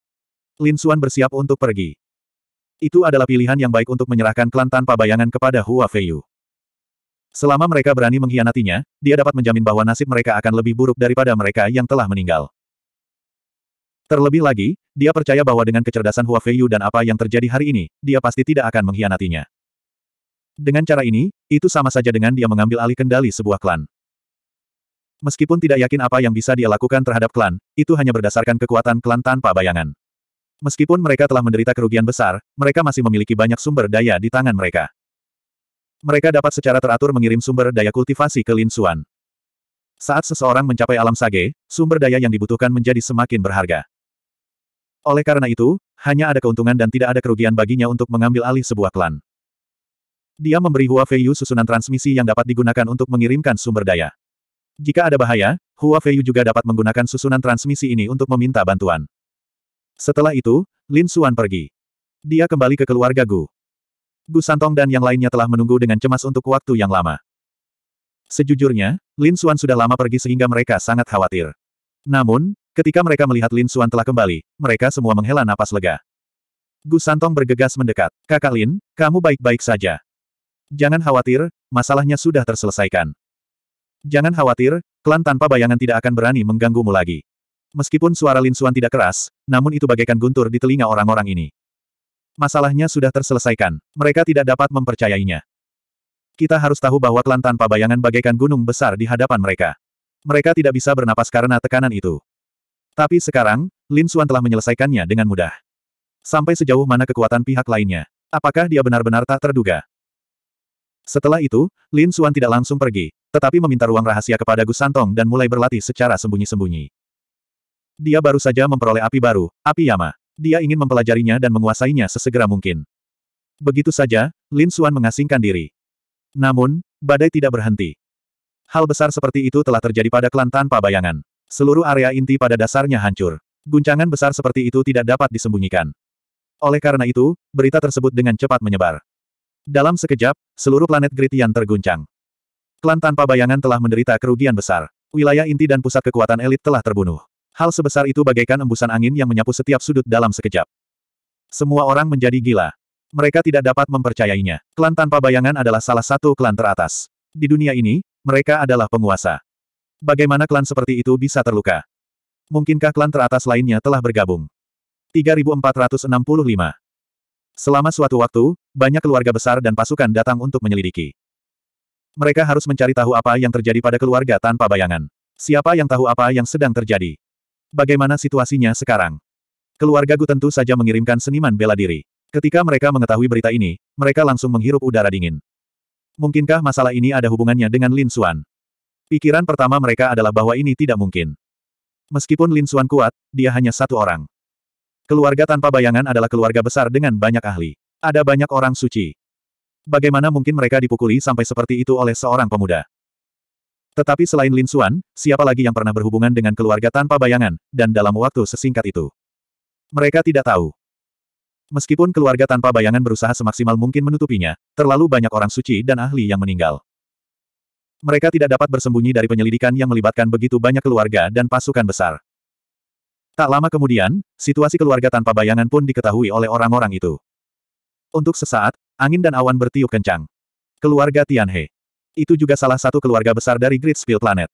Lin Xuan bersiap untuk pergi. Itu adalah pilihan yang baik untuk menyerahkan klan tanpa bayangan kepada Hua Feiyu. Selama mereka berani mengkhianatinya, dia dapat menjamin bahwa nasib mereka akan lebih buruk daripada mereka yang telah meninggal. Terlebih lagi, dia percaya bahwa dengan kecerdasan Hua Feiyu dan apa yang terjadi hari ini, dia pasti tidak akan mengkhianatinya. Dengan cara ini, itu sama saja dengan dia mengambil alih kendali sebuah klan. Meskipun tidak yakin apa yang bisa dia lakukan terhadap klan, itu hanya berdasarkan kekuatan klan tanpa bayangan. Meskipun mereka telah menderita kerugian besar, mereka masih memiliki banyak sumber daya di tangan mereka. Mereka dapat secara teratur mengirim sumber daya kultivasi ke Lin Xuan. Saat seseorang mencapai alam sage, sumber daya yang dibutuhkan menjadi semakin berharga. Oleh karena itu, hanya ada keuntungan dan tidak ada kerugian baginya untuk mengambil alih sebuah klan. Dia memberi Hua Feiyu susunan transmisi yang dapat digunakan untuk mengirimkan sumber daya. Jika ada bahaya, Hua Feiyu juga dapat menggunakan susunan transmisi ini untuk meminta bantuan. Setelah itu, Lin Xuan pergi. Dia kembali ke keluarga Gu. Gu Santong dan yang lainnya telah menunggu dengan cemas untuk waktu yang lama. Sejujurnya, Lin Xuan sudah lama pergi sehingga mereka sangat khawatir. Namun, ketika mereka melihat Lin Xuan telah kembali, mereka semua menghela napas lega. Gu Santong bergegas mendekat. Kakak Lin, kamu baik-baik saja. Jangan khawatir, masalahnya sudah terselesaikan. Jangan khawatir, klan tanpa bayangan tidak akan berani mengganggumu lagi. Meskipun suara Lin Suan tidak keras, namun itu bagaikan guntur di telinga orang-orang ini. Masalahnya sudah terselesaikan. Mereka tidak dapat mempercayainya. Kita harus tahu bahwa klan tanpa bayangan bagaikan gunung besar di hadapan mereka. Mereka tidak bisa bernapas karena tekanan itu. Tapi sekarang, Lin Suan telah menyelesaikannya dengan mudah. Sampai sejauh mana kekuatan pihak lainnya? Apakah dia benar-benar tak terduga? Setelah itu, Lin Xuan tidak langsung pergi, tetapi meminta ruang rahasia kepada Gus Santong dan mulai berlatih secara sembunyi-sembunyi. Dia baru saja memperoleh api baru, api Yama. Dia ingin mempelajarinya dan menguasainya sesegera mungkin. Begitu saja, Lin Xuan mengasingkan diri. Namun, badai tidak berhenti. Hal besar seperti itu telah terjadi pada klan tanpa bayangan. Seluruh area inti pada dasarnya hancur. Guncangan besar seperti itu tidak dapat disembunyikan. Oleh karena itu, berita tersebut dengan cepat menyebar. Dalam sekejap, seluruh planet Gritian terguncang. Klan tanpa bayangan telah menderita kerugian besar. Wilayah inti dan pusat kekuatan elit telah terbunuh. Hal sebesar itu bagaikan embusan angin yang menyapu setiap sudut dalam sekejap. Semua orang menjadi gila. Mereka tidak dapat mempercayainya. Klan tanpa bayangan adalah salah satu klan teratas. Di dunia ini, mereka adalah penguasa. Bagaimana klan seperti itu bisa terluka? Mungkinkah klan teratas lainnya telah bergabung? 3465 Selama suatu waktu, banyak keluarga besar dan pasukan datang untuk menyelidiki. Mereka harus mencari tahu apa yang terjadi pada keluarga tanpa bayangan. Siapa yang tahu apa yang sedang terjadi? Bagaimana situasinya sekarang? Keluarga Gu tentu saja mengirimkan seniman bela diri. Ketika mereka mengetahui berita ini, mereka langsung menghirup udara dingin. Mungkinkah masalah ini ada hubungannya dengan Lin Xuan? Pikiran pertama mereka adalah bahwa ini tidak mungkin. Meskipun Lin Xuan kuat, dia hanya satu orang. Keluarga tanpa bayangan adalah keluarga besar dengan banyak ahli. Ada banyak orang suci. Bagaimana mungkin mereka dipukuli sampai seperti itu oleh seorang pemuda? Tetapi selain Lin Suan, siapa lagi yang pernah berhubungan dengan keluarga tanpa bayangan, dan dalam waktu sesingkat itu? Mereka tidak tahu. Meskipun keluarga tanpa bayangan berusaha semaksimal mungkin menutupinya, terlalu banyak orang suci dan ahli yang meninggal. Mereka tidak dapat bersembunyi dari penyelidikan yang melibatkan begitu banyak keluarga dan pasukan besar. Tak lama kemudian, situasi keluarga tanpa bayangan pun diketahui oleh orang-orang itu. Untuk sesaat, angin dan awan bertiup kencang. Keluarga Tianhe. Itu juga salah satu keluarga besar dari Great Spill Planet.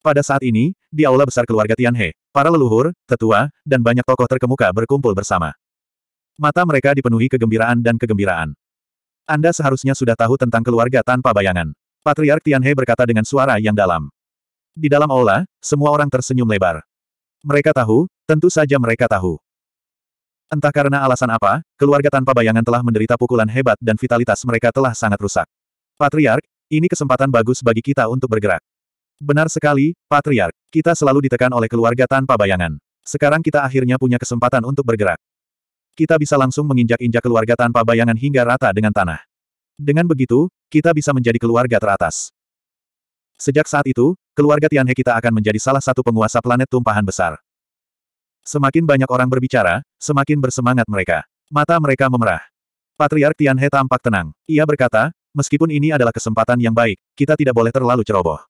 Pada saat ini, di aula besar keluarga Tianhe, para leluhur, tetua, dan banyak tokoh terkemuka berkumpul bersama. Mata mereka dipenuhi kegembiraan dan kegembiraan. Anda seharusnya sudah tahu tentang keluarga tanpa bayangan. Patriark Tianhe berkata dengan suara yang dalam. Di dalam aula, semua orang tersenyum lebar. Mereka tahu, tentu saja mereka tahu. Entah karena alasan apa, keluarga tanpa bayangan telah menderita pukulan hebat dan vitalitas mereka telah sangat rusak. Patriark, ini kesempatan bagus bagi kita untuk bergerak. Benar sekali, Patriark. Kita selalu ditekan oleh keluarga tanpa bayangan. Sekarang kita akhirnya punya kesempatan untuk bergerak. Kita bisa langsung menginjak-injak keluarga tanpa bayangan hingga rata dengan tanah. Dengan begitu, kita bisa menjadi keluarga teratas. Sejak saat itu, keluarga Tianhe kita akan menjadi salah satu penguasa planet tumpahan besar. Semakin banyak orang berbicara, semakin bersemangat mereka. Mata mereka memerah. Patriark Tianhe tampak tenang. Ia berkata, meskipun ini adalah kesempatan yang baik, kita tidak boleh terlalu ceroboh.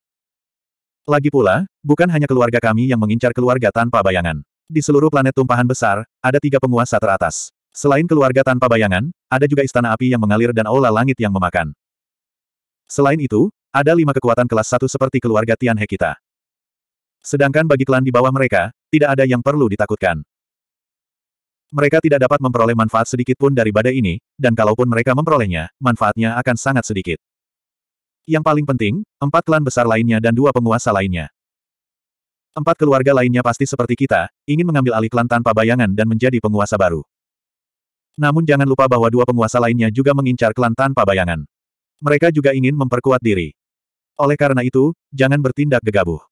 Lagi pula, bukan hanya keluarga kami yang mengincar keluarga tanpa bayangan. Di seluruh planet tumpahan besar, ada tiga penguasa teratas. Selain keluarga tanpa bayangan, ada juga istana api yang mengalir dan aula langit yang memakan. Selain itu, ada lima kekuatan kelas satu seperti keluarga Tianhe kita. Sedangkan bagi klan di bawah mereka, tidak ada yang perlu ditakutkan. Mereka tidak dapat memperoleh manfaat sedikit pun dari badai ini, dan kalaupun mereka memperolehnya, manfaatnya akan sangat sedikit. Yang paling penting, empat klan besar lainnya dan dua penguasa lainnya. Empat keluarga lainnya pasti seperti kita, ingin mengambil alih klan tanpa bayangan dan menjadi penguasa baru. Namun jangan lupa bahwa dua penguasa lainnya juga mengincar klan tanpa bayangan. Mereka juga ingin memperkuat diri. Oleh karena itu, jangan bertindak gegabah.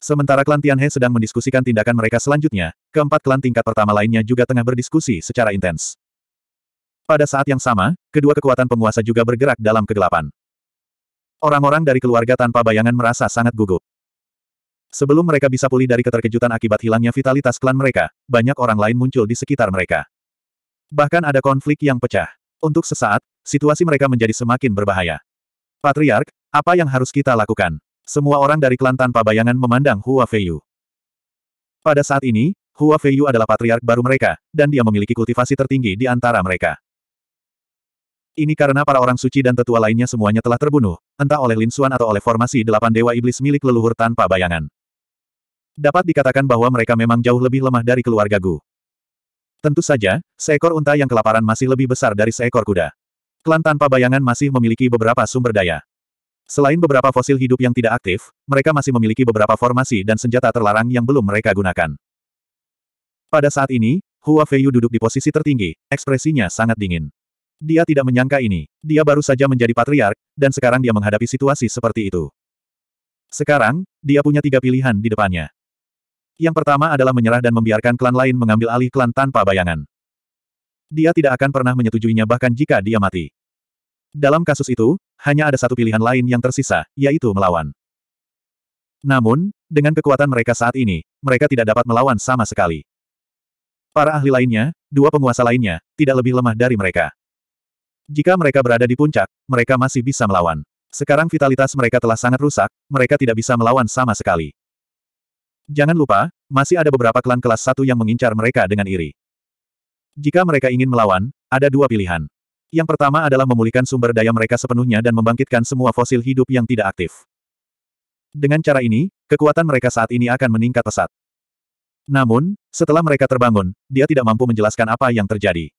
Sementara klan Tianhe sedang mendiskusikan tindakan mereka selanjutnya, keempat klan tingkat pertama lainnya juga tengah berdiskusi secara intens. Pada saat yang sama, kedua kekuatan penguasa juga bergerak dalam kegelapan. Orang-orang dari keluarga tanpa bayangan merasa sangat gugup. Sebelum mereka bisa pulih dari keterkejutan akibat hilangnya vitalitas klan mereka, banyak orang lain muncul di sekitar mereka. Bahkan ada konflik yang pecah. Untuk sesaat, situasi mereka menjadi semakin berbahaya. Patriark, apa yang harus kita lakukan? Semua orang dari klan tanpa bayangan memandang Hua Feiyu. Pada saat ini, Hua Feiyu adalah patriark baru mereka, dan dia memiliki kultivasi tertinggi di antara mereka. Ini karena para orang suci dan tetua lainnya semuanya telah terbunuh, entah oleh Lin Xuan atau oleh formasi delapan dewa iblis milik leluhur tanpa bayangan. Dapat dikatakan bahwa mereka memang jauh lebih lemah dari keluarga Gu. Tentu saja, seekor unta yang kelaparan masih lebih besar dari seekor kuda. Klan tanpa bayangan masih memiliki beberapa sumber daya. Selain beberapa fosil hidup yang tidak aktif, mereka masih memiliki beberapa formasi dan senjata terlarang yang belum mereka gunakan. Pada saat ini, Hua Feiyu duduk di posisi tertinggi, ekspresinya sangat dingin. Dia tidak menyangka ini. Dia baru saja menjadi patriark, dan sekarang dia menghadapi situasi seperti itu. Sekarang, dia punya tiga pilihan di depannya. Yang pertama adalah menyerah dan membiarkan klan lain mengambil alih klan tanpa bayangan. Dia tidak akan pernah menyetujuinya bahkan jika dia mati. Dalam kasus itu, hanya ada satu pilihan lain yang tersisa, yaitu melawan. Namun, dengan kekuatan mereka saat ini, mereka tidak dapat melawan sama sekali. Para ahli lainnya, dua penguasa lainnya, tidak lebih lemah dari mereka. Jika mereka berada di puncak, mereka masih bisa melawan. Sekarang vitalitas mereka telah sangat rusak, mereka tidak bisa melawan sama sekali. Jangan lupa, masih ada beberapa klan kelas satu yang mengincar mereka dengan iri. Jika mereka ingin melawan, ada dua pilihan. Yang pertama adalah memulihkan sumber daya mereka sepenuhnya dan membangkitkan semua fosil hidup yang tidak aktif. Dengan cara ini, kekuatan mereka saat ini akan meningkat pesat. Namun, setelah mereka terbangun, dia tidak mampu menjelaskan apa yang terjadi.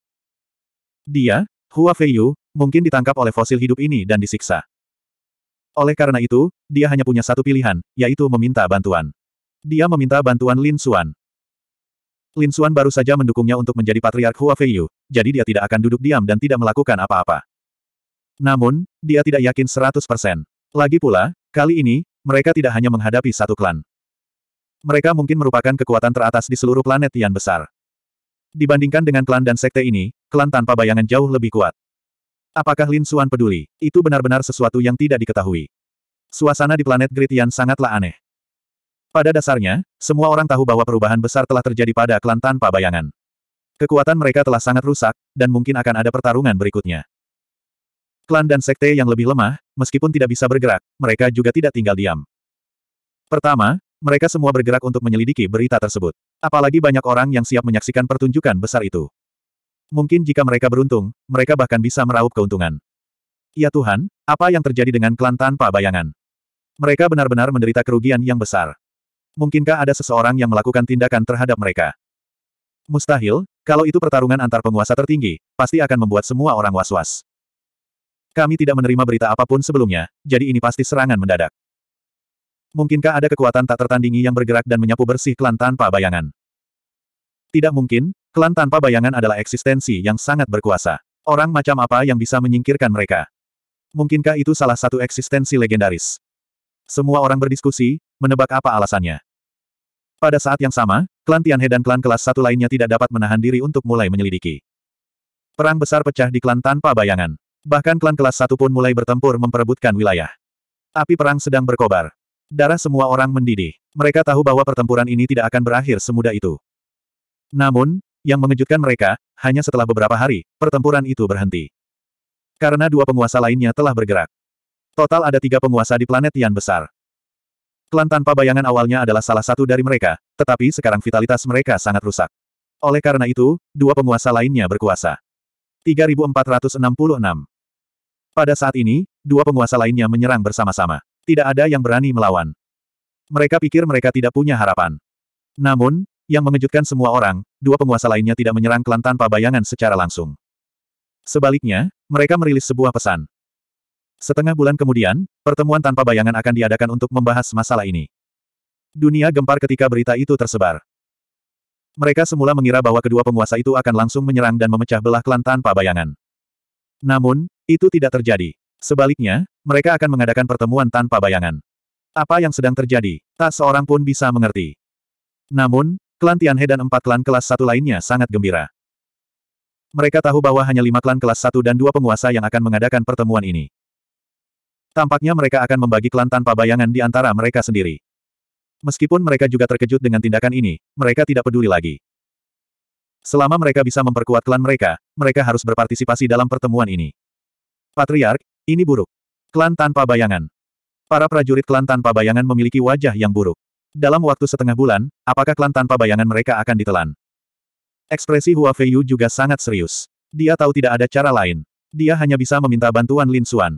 Dia, Hua Feiyu, mungkin ditangkap oleh fosil hidup ini dan disiksa. Oleh karena itu, dia hanya punya satu pilihan, yaitu meminta bantuan. Dia meminta bantuan Lin Xuan. Lin Xuan baru saja mendukungnya untuk menjadi Patriark Hua Feiyu, jadi dia tidak akan duduk diam dan tidak melakukan apa-apa. Namun, dia tidak yakin 100%. Lagi pula, kali ini, mereka tidak hanya menghadapi satu klan. Mereka mungkin merupakan kekuatan teratas di seluruh planet yang besar. Dibandingkan dengan klan dan sekte ini, klan tanpa bayangan jauh lebih kuat. Apakah Lin Suan peduli? Itu benar-benar sesuatu yang tidak diketahui. Suasana di planet Gritian sangatlah aneh. Pada dasarnya, semua orang tahu bahwa perubahan besar telah terjadi pada klan tanpa bayangan. Kekuatan mereka telah sangat rusak, dan mungkin akan ada pertarungan berikutnya. Klan dan sekte yang lebih lemah, meskipun tidak bisa bergerak, mereka juga tidak tinggal diam. Pertama, mereka semua bergerak untuk menyelidiki berita tersebut. Apalagi banyak orang yang siap menyaksikan pertunjukan besar itu. Mungkin jika mereka beruntung, mereka bahkan bisa meraup keuntungan. Ya Tuhan, apa yang terjadi dengan klan tanpa bayangan? Mereka benar-benar menderita kerugian yang besar. Mungkinkah ada seseorang yang melakukan tindakan terhadap mereka? Mustahil, kalau itu pertarungan antar penguasa tertinggi, pasti akan membuat semua orang was-was. Kami tidak menerima berita apapun sebelumnya, jadi ini pasti serangan mendadak. Mungkinkah ada kekuatan tak tertandingi yang bergerak dan menyapu bersih klan tanpa bayangan? Tidak mungkin, klan tanpa bayangan adalah eksistensi yang sangat berkuasa. Orang macam apa yang bisa menyingkirkan mereka? Mungkinkah itu salah satu eksistensi legendaris? Semua orang berdiskusi, menebak apa alasannya. Pada saat yang sama, klan Tianhe dan klan kelas satu lainnya tidak dapat menahan diri untuk mulai menyelidiki. Perang besar pecah di klan tanpa bayangan. Bahkan klan kelas satu pun mulai bertempur memperebutkan wilayah. Api perang sedang berkobar. Darah semua orang mendidih. Mereka tahu bahwa pertempuran ini tidak akan berakhir semudah itu. Namun, yang mengejutkan mereka, hanya setelah beberapa hari, pertempuran itu berhenti. Karena dua penguasa lainnya telah bergerak. Total ada tiga penguasa di planet Tian besar. Klan tanpa bayangan awalnya adalah salah satu dari mereka, tetapi sekarang vitalitas mereka sangat rusak. Oleh karena itu, dua penguasa lainnya berkuasa. 3466 Pada saat ini, dua penguasa lainnya menyerang bersama-sama. Tidak ada yang berani melawan. Mereka pikir mereka tidak punya harapan. Namun, yang mengejutkan semua orang, dua penguasa lainnya tidak menyerang klan tanpa bayangan secara langsung. Sebaliknya, mereka merilis sebuah pesan. Setengah bulan kemudian, pertemuan tanpa bayangan akan diadakan untuk membahas masalah ini. Dunia gempar ketika berita itu tersebar. Mereka semula mengira bahwa kedua penguasa itu akan langsung menyerang dan memecah belah klan tanpa bayangan. Namun, itu tidak terjadi. Sebaliknya, mereka akan mengadakan pertemuan tanpa bayangan. Apa yang sedang terjadi, tak seorang pun bisa mengerti. Namun, klan Tianhe dan empat klan kelas satu lainnya sangat gembira. Mereka tahu bahwa hanya lima klan kelas satu dan dua penguasa yang akan mengadakan pertemuan ini. Tampaknya mereka akan membagi klan tanpa bayangan di antara mereka sendiri. Meskipun mereka juga terkejut dengan tindakan ini, mereka tidak peduli lagi. Selama mereka bisa memperkuat klan mereka, mereka harus berpartisipasi dalam pertemuan ini. Patriark, ini buruk. Klan tanpa bayangan. Para prajurit klan tanpa bayangan memiliki wajah yang buruk. Dalam waktu setengah bulan, apakah klan tanpa bayangan mereka akan ditelan? Ekspresi Hua Feiyu juga sangat serius. Dia tahu tidak ada cara lain. Dia hanya bisa meminta bantuan Lin Xuan.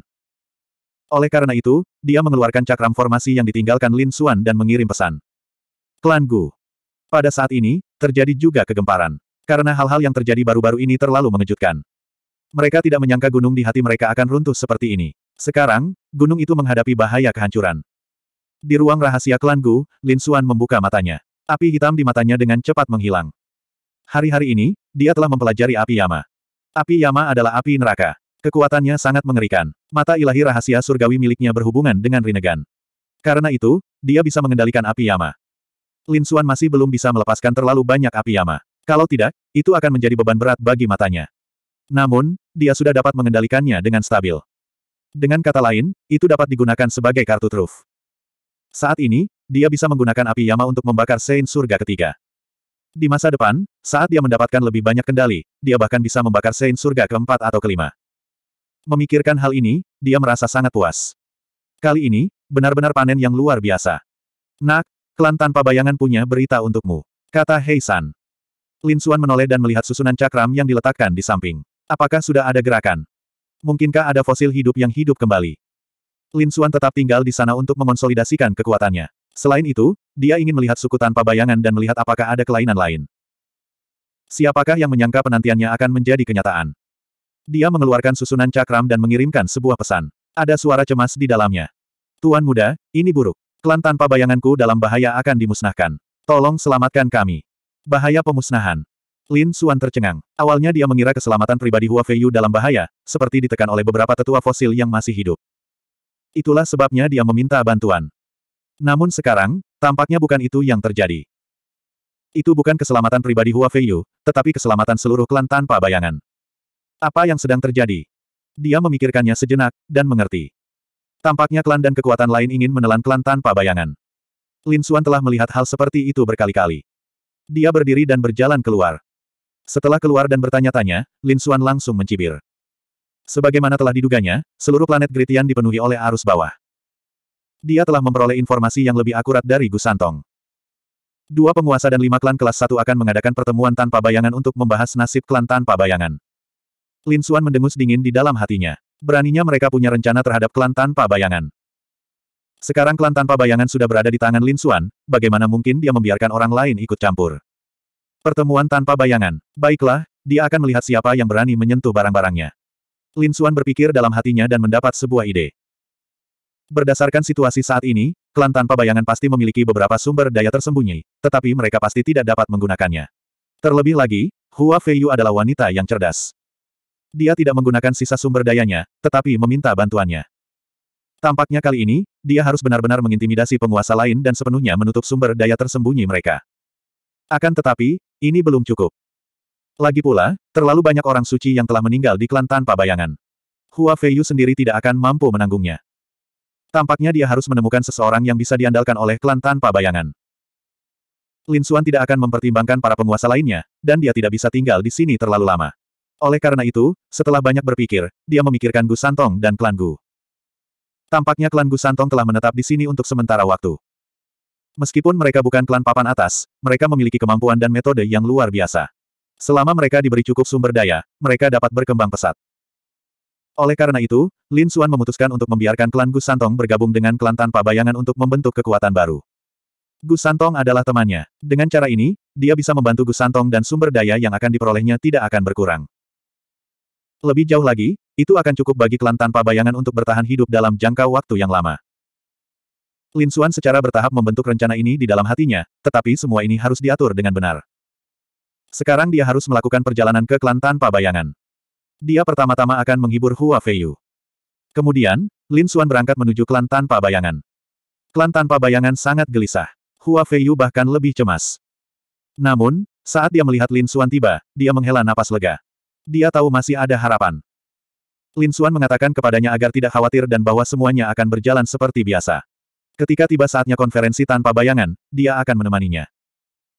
Oleh karena itu, dia mengeluarkan cakram formasi yang ditinggalkan Lin Xuan dan mengirim pesan. Klan Gu. Pada saat ini, terjadi juga kegemparan. Karena hal-hal yang terjadi baru-baru ini terlalu mengejutkan. Mereka tidak menyangka gunung di hati mereka akan runtuh seperti ini. Sekarang, gunung itu menghadapi bahaya kehancuran. Di ruang rahasia klan Gu, Lin Xuan membuka matanya. Api hitam di matanya dengan cepat menghilang. Hari-hari ini, dia telah mempelajari api Yama. Api Yama adalah api neraka. Kekuatannya sangat mengerikan. Mata ilahi rahasia surgawi miliknya berhubungan dengan Rinnegan. Karena itu, dia bisa mengendalikan api Yama. Lin Suan masih belum bisa melepaskan terlalu banyak api Yama. Kalau tidak, itu akan menjadi beban berat bagi matanya. Namun, dia sudah dapat mengendalikannya dengan stabil. Dengan kata lain, itu dapat digunakan sebagai kartu truf. Saat ini, dia bisa menggunakan api Yama untuk membakar Sein Surga ketiga. Di masa depan, saat dia mendapatkan lebih banyak kendali, dia bahkan bisa membakar Sein Surga keempat atau kelima. Memikirkan hal ini, dia merasa sangat puas. Kali ini, benar-benar panen yang luar biasa. Nak, klan tanpa bayangan punya berita untukmu. Kata Heisan. Lin Xuan menoleh dan melihat susunan cakram yang diletakkan di samping. Apakah sudah ada gerakan? Mungkinkah ada fosil hidup yang hidup kembali? Lin Xuan tetap tinggal di sana untuk mengonsolidasikan kekuatannya. Selain itu, dia ingin melihat suku tanpa bayangan dan melihat apakah ada kelainan lain. Siapakah yang menyangka penantiannya akan menjadi kenyataan? Dia mengeluarkan susunan cakram dan mengirimkan sebuah pesan. Ada suara cemas di dalamnya. Tuan muda, ini buruk. Klan tanpa bayanganku dalam bahaya akan dimusnahkan. Tolong selamatkan kami. Bahaya pemusnahan. Lin Suan tercengang. Awalnya dia mengira keselamatan pribadi Hua Feiyu dalam bahaya, seperti ditekan oleh beberapa tetua fosil yang masih hidup. Itulah sebabnya dia meminta bantuan. Namun sekarang, tampaknya bukan itu yang terjadi. Itu bukan keselamatan pribadi Hua Feiyu, tetapi keselamatan seluruh klan tanpa bayangan. Apa yang sedang terjadi? Dia memikirkannya sejenak, dan mengerti. Tampaknya klan dan kekuatan lain ingin menelan klan tanpa bayangan. Lin Xuan telah melihat hal seperti itu berkali-kali. Dia berdiri dan berjalan keluar. Setelah keluar dan bertanya-tanya, Lin Xuan langsung mencibir. Sebagaimana telah diduganya, seluruh planet Gritian dipenuhi oleh arus bawah. Dia telah memperoleh informasi yang lebih akurat dari Gusantong. Dua penguasa dan lima klan kelas satu akan mengadakan pertemuan tanpa bayangan untuk membahas nasib klan tanpa bayangan. Lin Suan mendengus dingin di dalam hatinya. Beraninya mereka punya rencana terhadap klan tanpa bayangan. Sekarang klan tanpa bayangan sudah berada di tangan Lin Suan, bagaimana mungkin dia membiarkan orang lain ikut campur? Pertemuan tanpa bayangan. Baiklah, dia akan melihat siapa yang berani menyentuh barang-barangnya. Lin Suan berpikir dalam hatinya dan mendapat sebuah ide. Berdasarkan situasi saat ini, klan tanpa bayangan pasti memiliki beberapa sumber daya tersembunyi, tetapi mereka pasti tidak dapat menggunakannya. Terlebih lagi, Hua Feiyu adalah wanita yang cerdas. Dia tidak menggunakan sisa sumber dayanya, tetapi meminta bantuannya. Tampaknya kali ini, dia harus benar-benar mengintimidasi penguasa lain dan sepenuhnya menutup sumber daya tersembunyi mereka. Akan tetapi, ini belum cukup. Lagi pula, terlalu banyak orang suci yang telah meninggal di klan tanpa bayangan. Hua Feiyu sendiri tidak akan mampu menanggungnya. Tampaknya dia harus menemukan seseorang yang bisa diandalkan oleh klan tanpa bayangan. Lin Xuan tidak akan mempertimbangkan para penguasa lainnya, dan dia tidak bisa tinggal di sini terlalu lama. Oleh karena itu, setelah banyak berpikir, dia memikirkan Gu Santong dan klan Gu. Tampaknya klan Gu Santong telah menetap di sini untuk sementara waktu. Meskipun mereka bukan klan papan atas, mereka memiliki kemampuan dan metode yang luar biasa. Selama mereka diberi cukup sumber daya, mereka dapat berkembang pesat. Oleh karena itu, Lin Xuan memutuskan untuk membiarkan klan Gu Santong bergabung dengan klan tanpa bayangan untuk membentuk kekuatan baru. Gus Santong adalah temannya. Dengan cara ini, dia bisa membantu Gus Santong dan sumber daya yang akan diperolehnya tidak akan berkurang. Lebih jauh lagi, itu akan cukup bagi klan tanpa bayangan untuk bertahan hidup dalam jangka waktu yang lama. Lin Xuan secara bertahap membentuk rencana ini di dalam hatinya, tetapi semua ini harus diatur dengan benar. Sekarang dia harus melakukan perjalanan ke klan tanpa bayangan. Dia pertama-tama akan menghibur Hua Feiyu. Kemudian, Lin Xuan berangkat menuju klan tanpa bayangan. Klan tanpa bayangan sangat gelisah. Hua Feiyu bahkan lebih cemas. Namun, saat dia melihat Lin Xuan tiba, dia menghela napas lega. Dia tahu masih ada harapan. Lin Xuan mengatakan kepadanya agar tidak khawatir dan bahwa semuanya akan berjalan seperti biasa. Ketika tiba saatnya konferensi tanpa bayangan, dia akan menemaninya.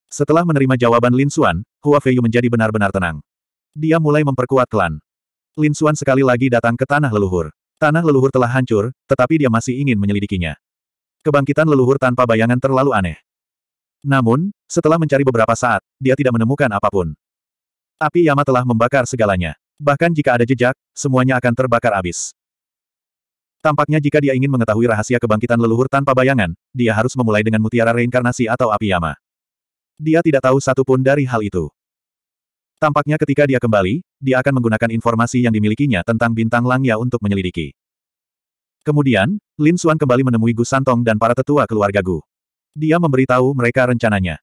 Setelah menerima jawaban Lin Xuan, Hua Feiyu menjadi benar-benar tenang. Dia mulai memperkuat klan. Lin Xuan sekali lagi datang ke tanah leluhur. Tanah leluhur telah hancur, tetapi dia masih ingin menyelidikinya. Kebangkitan leluhur tanpa bayangan terlalu aneh. Namun, setelah mencari beberapa saat, dia tidak menemukan apapun. Api Yama telah membakar segalanya. Bahkan jika ada jejak, semuanya akan terbakar abis. Tampaknya jika dia ingin mengetahui rahasia kebangkitan leluhur tanpa bayangan, dia harus memulai dengan mutiara reinkarnasi atau api Yama. Dia tidak tahu satu pun dari hal itu. Tampaknya ketika dia kembali, dia akan menggunakan informasi yang dimilikinya tentang bintang Langya untuk menyelidiki. Kemudian, Lin Xuan kembali menemui Gu Santong dan para tetua keluarga Gu. Dia memberitahu mereka rencananya.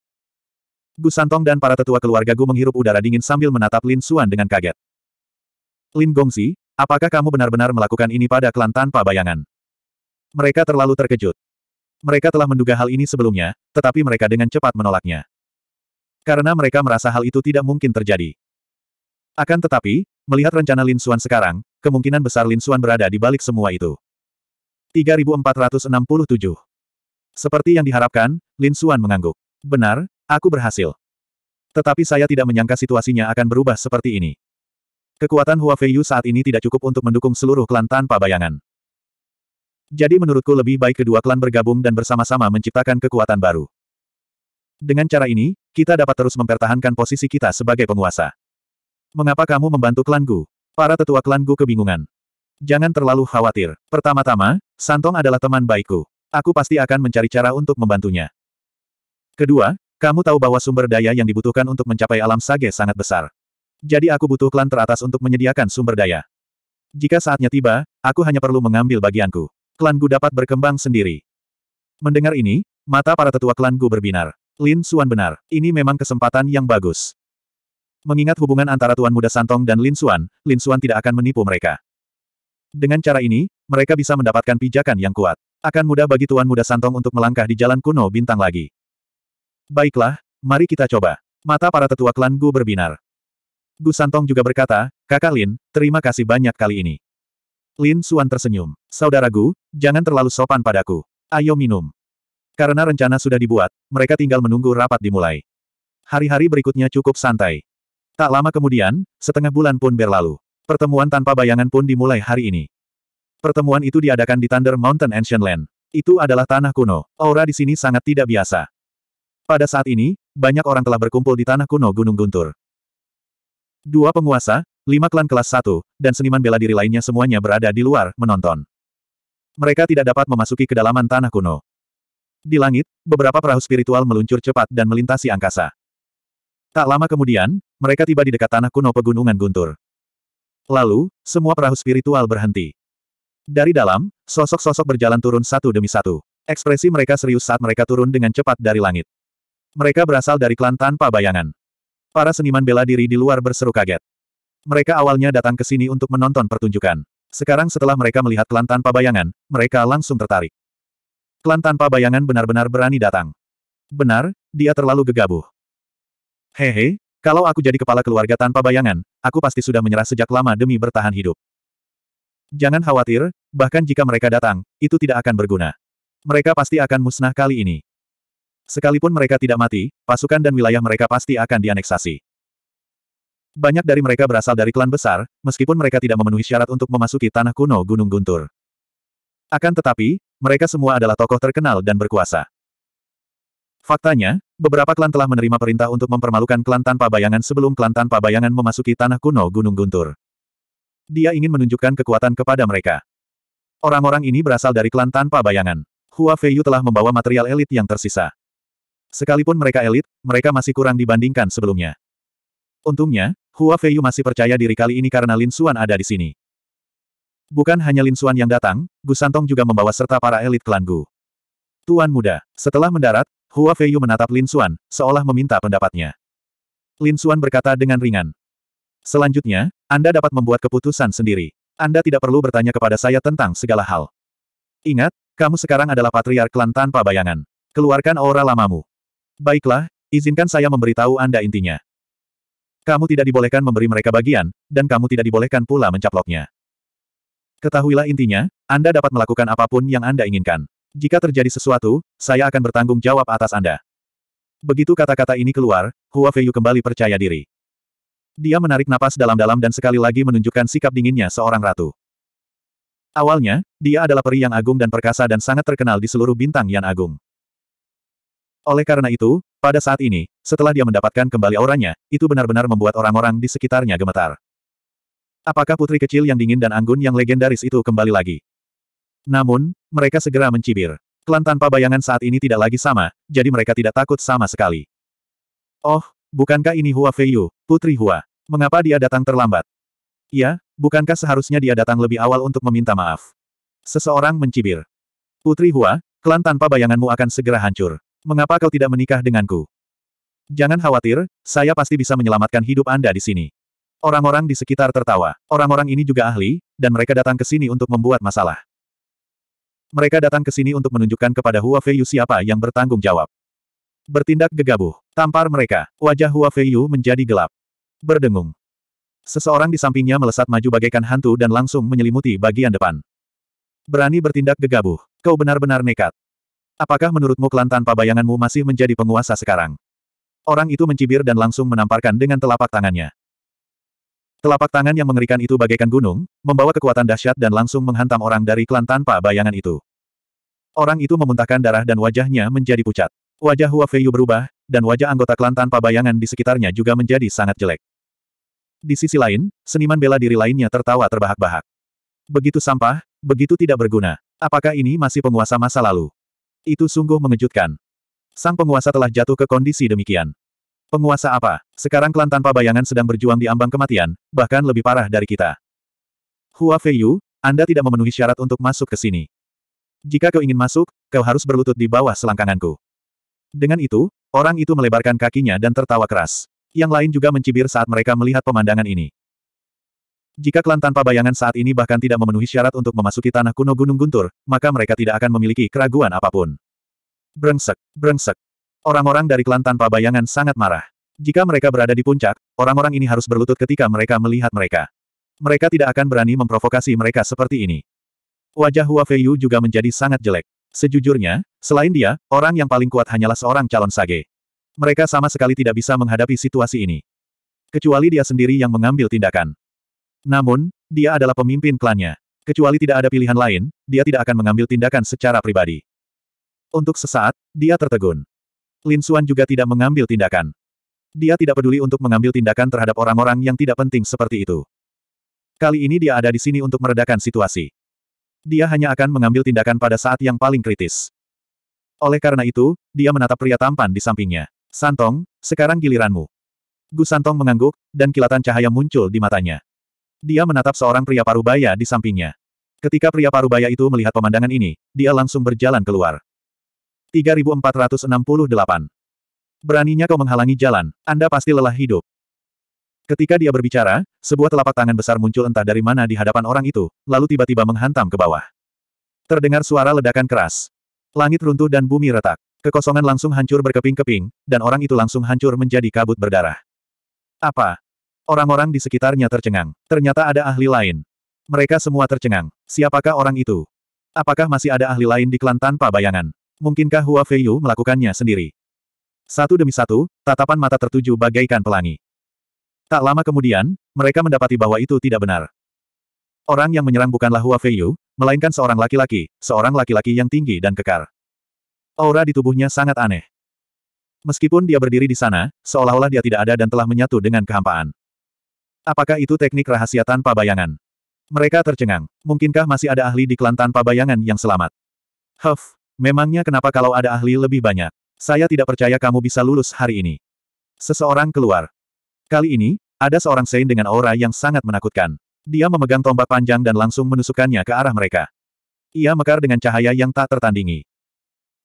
Gu Santong dan para tetua keluarga Gu menghirup udara dingin sambil menatap Lin Xuan dengan kaget. Lin Gongzi, apakah kamu benar-benar melakukan ini pada klan tanpa bayangan? Mereka terlalu terkejut. Mereka telah menduga hal ini sebelumnya, tetapi mereka dengan cepat menolaknya. Karena mereka merasa hal itu tidak mungkin terjadi. Akan tetapi, melihat rencana Lin Xuan sekarang, kemungkinan besar Lin Xuan berada di balik semua itu. 3467 Seperti yang diharapkan, Lin Xuan mengangguk. Benar, Aku berhasil. Tetapi saya tidak menyangka situasinya akan berubah seperti ini. Kekuatan Hua Feiyu saat ini tidak cukup untuk mendukung seluruh klan tanpa bayangan. Jadi menurutku lebih baik kedua klan bergabung dan bersama-sama menciptakan kekuatan baru. Dengan cara ini, kita dapat terus mempertahankan posisi kita sebagai penguasa. Mengapa kamu membantu klan Gu? Para tetua klan Gu kebingungan. Jangan terlalu khawatir. Pertama-tama, Santong adalah teman baikku. Aku pasti akan mencari cara untuk membantunya. Kedua, kamu tahu bahwa sumber daya yang dibutuhkan untuk mencapai alam sage sangat besar. Jadi aku butuh klan teratas untuk menyediakan sumber daya. Jika saatnya tiba, aku hanya perlu mengambil bagianku. Klan Gu dapat berkembang sendiri. Mendengar ini, mata para tetua klan Gu berbinar. Lin Suan benar, ini memang kesempatan yang bagus. Mengingat hubungan antara Tuan Muda Santong dan Lin Suan, Lin Suan tidak akan menipu mereka. Dengan cara ini, mereka bisa mendapatkan pijakan yang kuat. Akan mudah bagi Tuan Muda Santong untuk melangkah di jalan kuno bintang lagi. Baiklah, mari kita coba. Mata para tetua klan Gu berbinar. Gu Santong juga berkata, Kakak Lin, terima kasih banyak kali ini. Lin Suan tersenyum. Saudara Gu, jangan terlalu sopan padaku. Ayo minum. Karena rencana sudah dibuat, mereka tinggal menunggu rapat dimulai. Hari-hari berikutnya cukup santai. Tak lama kemudian, setengah bulan pun berlalu. Pertemuan tanpa bayangan pun dimulai hari ini. Pertemuan itu diadakan di Thunder Mountain Ancient Land. Itu adalah tanah kuno. Aura di sini sangat tidak biasa. Pada saat ini, banyak orang telah berkumpul di tanah kuno Gunung Guntur. Dua penguasa, lima klan kelas satu, dan seniman bela diri lainnya semuanya berada di luar, menonton. Mereka tidak dapat memasuki kedalaman tanah kuno. Di langit, beberapa perahu spiritual meluncur cepat dan melintasi angkasa. Tak lama kemudian, mereka tiba di dekat tanah kuno pegunungan Guntur. Lalu, semua perahu spiritual berhenti. Dari dalam, sosok-sosok berjalan turun satu demi satu. Ekspresi mereka serius saat mereka turun dengan cepat dari langit. Mereka berasal dari klan tanpa bayangan. Para seniman bela diri di luar berseru kaget. Mereka awalnya datang ke sini untuk menonton pertunjukan. Sekarang setelah mereka melihat klan tanpa bayangan, mereka langsung tertarik. Klan tanpa bayangan benar-benar berani datang. Benar, dia terlalu gegabah. Hehe, kalau aku jadi kepala keluarga tanpa bayangan, aku pasti sudah menyerah sejak lama demi bertahan hidup. Jangan khawatir, bahkan jika mereka datang, itu tidak akan berguna. Mereka pasti akan musnah kali ini. Sekalipun mereka tidak mati, pasukan dan wilayah mereka pasti akan dianeksasi. Banyak dari mereka berasal dari klan besar, meskipun mereka tidak memenuhi syarat untuk memasuki tanah kuno Gunung Guntur. Akan tetapi, mereka semua adalah tokoh terkenal dan berkuasa. Faktanya, beberapa klan telah menerima perintah untuk mempermalukan klan tanpa bayangan sebelum klan tanpa bayangan memasuki tanah kuno Gunung Guntur. Dia ingin menunjukkan kekuatan kepada mereka. Orang-orang ini berasal dari klan tanpa bayangan. Hua Feiyu telah membawa material elit yang tersisa. Sekalipun mereka elit, mereka masih kurang dibandingkan sebelumnya. Untungnya, Hua Feiyu masih percaya diri kali ini karena Lin Xuan ada di sini. Bukan hanya Lin Xuan yang datang, Gu Santong juga membawa serta para elit klan Gu. Tuan muda, setelah mendarat, Hua Feiyu menatap Lin Xuan, seolah meminta pendapatnya. Lin Xuan berkata dengan ringan. Selanjutnya, Anda dapat membuat keputusan sendiri. Anda tidak perlu bertanya kepada saya tentang segala hal. Ingat, kamu sekarang adalah patriark klan tanpa bayangan. Keluarkan aura lamamu. Baiklah, izinkan saya memberitahu Anda intinya. Kamu tidak dibolehkan memberi mereka bagian, dan kamu tidak dibolehkan pula mencaploknya. Ketahuilah intinya, Anda dapat melakukan apapun yang Anda inginkan. Jika terjadi sesuatu, saya akan bertanggung jawab atas Anda. Begitu kata-kata ini keluar, Hua Feiyu kembali percaya diri. Dia menarik napas dalam-dalam dan sekali lagi menunjukkan sikap dinginnya seorang ratu. Awalnya, dia adalah peri yang agung dan perkasa dan sangat terkenal di seluruh bintang yang agung. Oleh karena itu, pada saat ini, setelah dia mendapatkan kembali auranya, itu benar-benar membuat orang-orang di sekitarnya gemetar. Apakah putri kecil yang dingin dan anggun yang legendaris itu kembali lagi? Namun, mereka segera mencibir. Klan tanpa bayangan saat ini tidak lagi sama, jadi mereka tidak takut sama sekali. Oh, bukankah ini Hua Feiyu, putri Hua? Mengapa dia datang terlambat? Ya, bukankah seharusnya dia datang lebih awal untuk meminta maaf? Seseorang mencibir. Putri Hua, klan tanpa bayanganmu akan segera hancur. Mengapa kau tidak menikah denganku? Jangan khawatir, saya pasti bisa menyelamatkan hidup Anda di sini. Orang-orang di sekitar tertawa. Orang-orang ini juga ahli, dan mereka datang ke sini untuk membuat masalah. Mereka datang ke sini untuk menunjukkan kepada Hua Feiyu siapa yang bertanggung jawab. Bertindak gegabah, tampar mereka. Wajah Hua Feiyu menjadi gelap. Berdengung. Seseorang di sampingnya melesat maju bagaikan hantu dan langsung menyelimuti bagian depan. Berani bertindak gegabah, kau benar-benar nekat. Apakah menurutmu klan tanpa bayanganmu masih menjadi penguasa sekarang? Orang itu mencibir dan langsung menamparkan dengan telapak tangannya. Telapak tangan yang mengerikan itu bagaikan gunung, membawa kekuatan dahsyat dan langsung menghantam orang dari klan tanpa bayangan itu. Orang itu memuntahkan darah dan wajahnya menjadi pucat. Wajah Hua Feiyu berubah, dan wajah anggota klan tanpa bayangan di sekitarnya juga menjadi sangat jelek. Di sisi lain, seniman bela diri lainnya tertawa terbahak-bahak. Begitu sampah, begitu tidak berguna. Apakah ini masih penguasa masa lalu? Itu sungguh mengejutkan. Sang penguasa telah jatuh ke kondisi demikian. Penguasa apa? Sekarang klan tanpa bayangan sedang berjuang di ambang kematian, bahkan lebih parah dari kita. Hua Feiyu, Anda tidak memenuhi syarat untuk masuk ke sini. Jika kau ingin masuk, kau harus berlutut di bawah selangkanganku. Dengan itu, orang itu melebarkan kakinya dan tertawa keras. Yang lain juga mencibir saat mereka melihat pemandangan ini. Jika klan tanpa bayangan saat ini bahkan tidak memenuhi syarat untuk memasuki tanah kuno Gunung Guntur, maka mereka tidak akan memiliki keraguan apapun. Brengsek, brengsek. Orang-orang dari klan tanpa bayangan sangat marah. Jika mereka berada di puncak, orang-orang ini harus berlutut ketika mereka melihat mereka. Mereka tidak akan berani memprovokasi mereka seperti ini. Wajah Hua Feiyu juga menjadi sangat jelek. Sejujurnya, selain dia, orang yang paling kuat hanyalah seorang calon sage. Mereka sama sekali tidak bisa menghadapi situasi ini. Kecuali dia sendiri yang mengambil tindakan. Namun, dia adalah pemimpin klannya. Kecuali tidak ada pilihan lain, dia tidak akan mengambil tindakan secara pribadi. Untuk sesaat, dia tertegun. Lin Suan juga tidak mengambil tindakan. Dia tidak peduli untuk mengambil tindakan terhadap orang-orang yang tidak penting seperti itu. Kali ini dia ada di sini untuk meredakan situasi. Dia hanya akan mengambil tindakan pada saat yang paling kritis. Oleh karena itu, dia menatap pria tampan di sampingnya. Santong, sekarang giliranmu. Gu Santong mengangguk, dan kilatan cahaya muncul di matanya. Dia menatap seorang pria parubaya di sampingnya. Ketika pria parubaya itu melihat pemandangan ini, dia langsung berjalan keluar. 3468. Beraninya kau menghalangi jalan, Anda pasti lelah hidup. Ketika dia berbicara, sebuah telapak tangan besar muncul entah dari mana di hadapan orang itu, lalu tiba-tiba menghantam ke bawah. Terdengar suara ledakan keras. Langit runtuh dan bumi retak. Kekosongan langsung hancur berkeping-keping, dan orang itu langsung hancur menjadi kabut berdarah. Apa? Orang-orang di sekitarnya tercengang. Ternyata ada ahli lain. Mereka semua tercengang. Siapakah orang itu? Apakah masih ada ahli lain di klan tanpa bayangan? Mungkinkah Hua Feiyu melakukannya sendiri? Satu demi satu, tatapan mata tertuju bagaikan pelangi. Tak lama kemudian, mereka mendapati bahwa itu tidak benar. Orang yang menyerang bukanlah Hua Feiyu, melainkan seorang laki-laki, seorang laki-laki yang tinggi dan kekar. Aura di tubuhnya sangat aneh. Meskipun dia berdiri di sana, seolah-olah dia tidak ada dan telah menyatu dengan kehampaan. Apakah itu teknik rahasia tanpa bayangan? Mereka tercengang. Mungkinkah masih ada ahli di klan tanpa bayangan yang selamat? Huff, memangnya kenapa kalau ada ahli lebih banyak? Saya tidak percaya kamu bisa lulus hari ini. Seseorang keluar. Kali ini, ada seorang Sein dengan aura yang sangat menakutkan. Dia memegang tombak panjang dan langsung menusukkannya ke arah mereka. Ia mekar dengan cahaya yang tak tertandingi.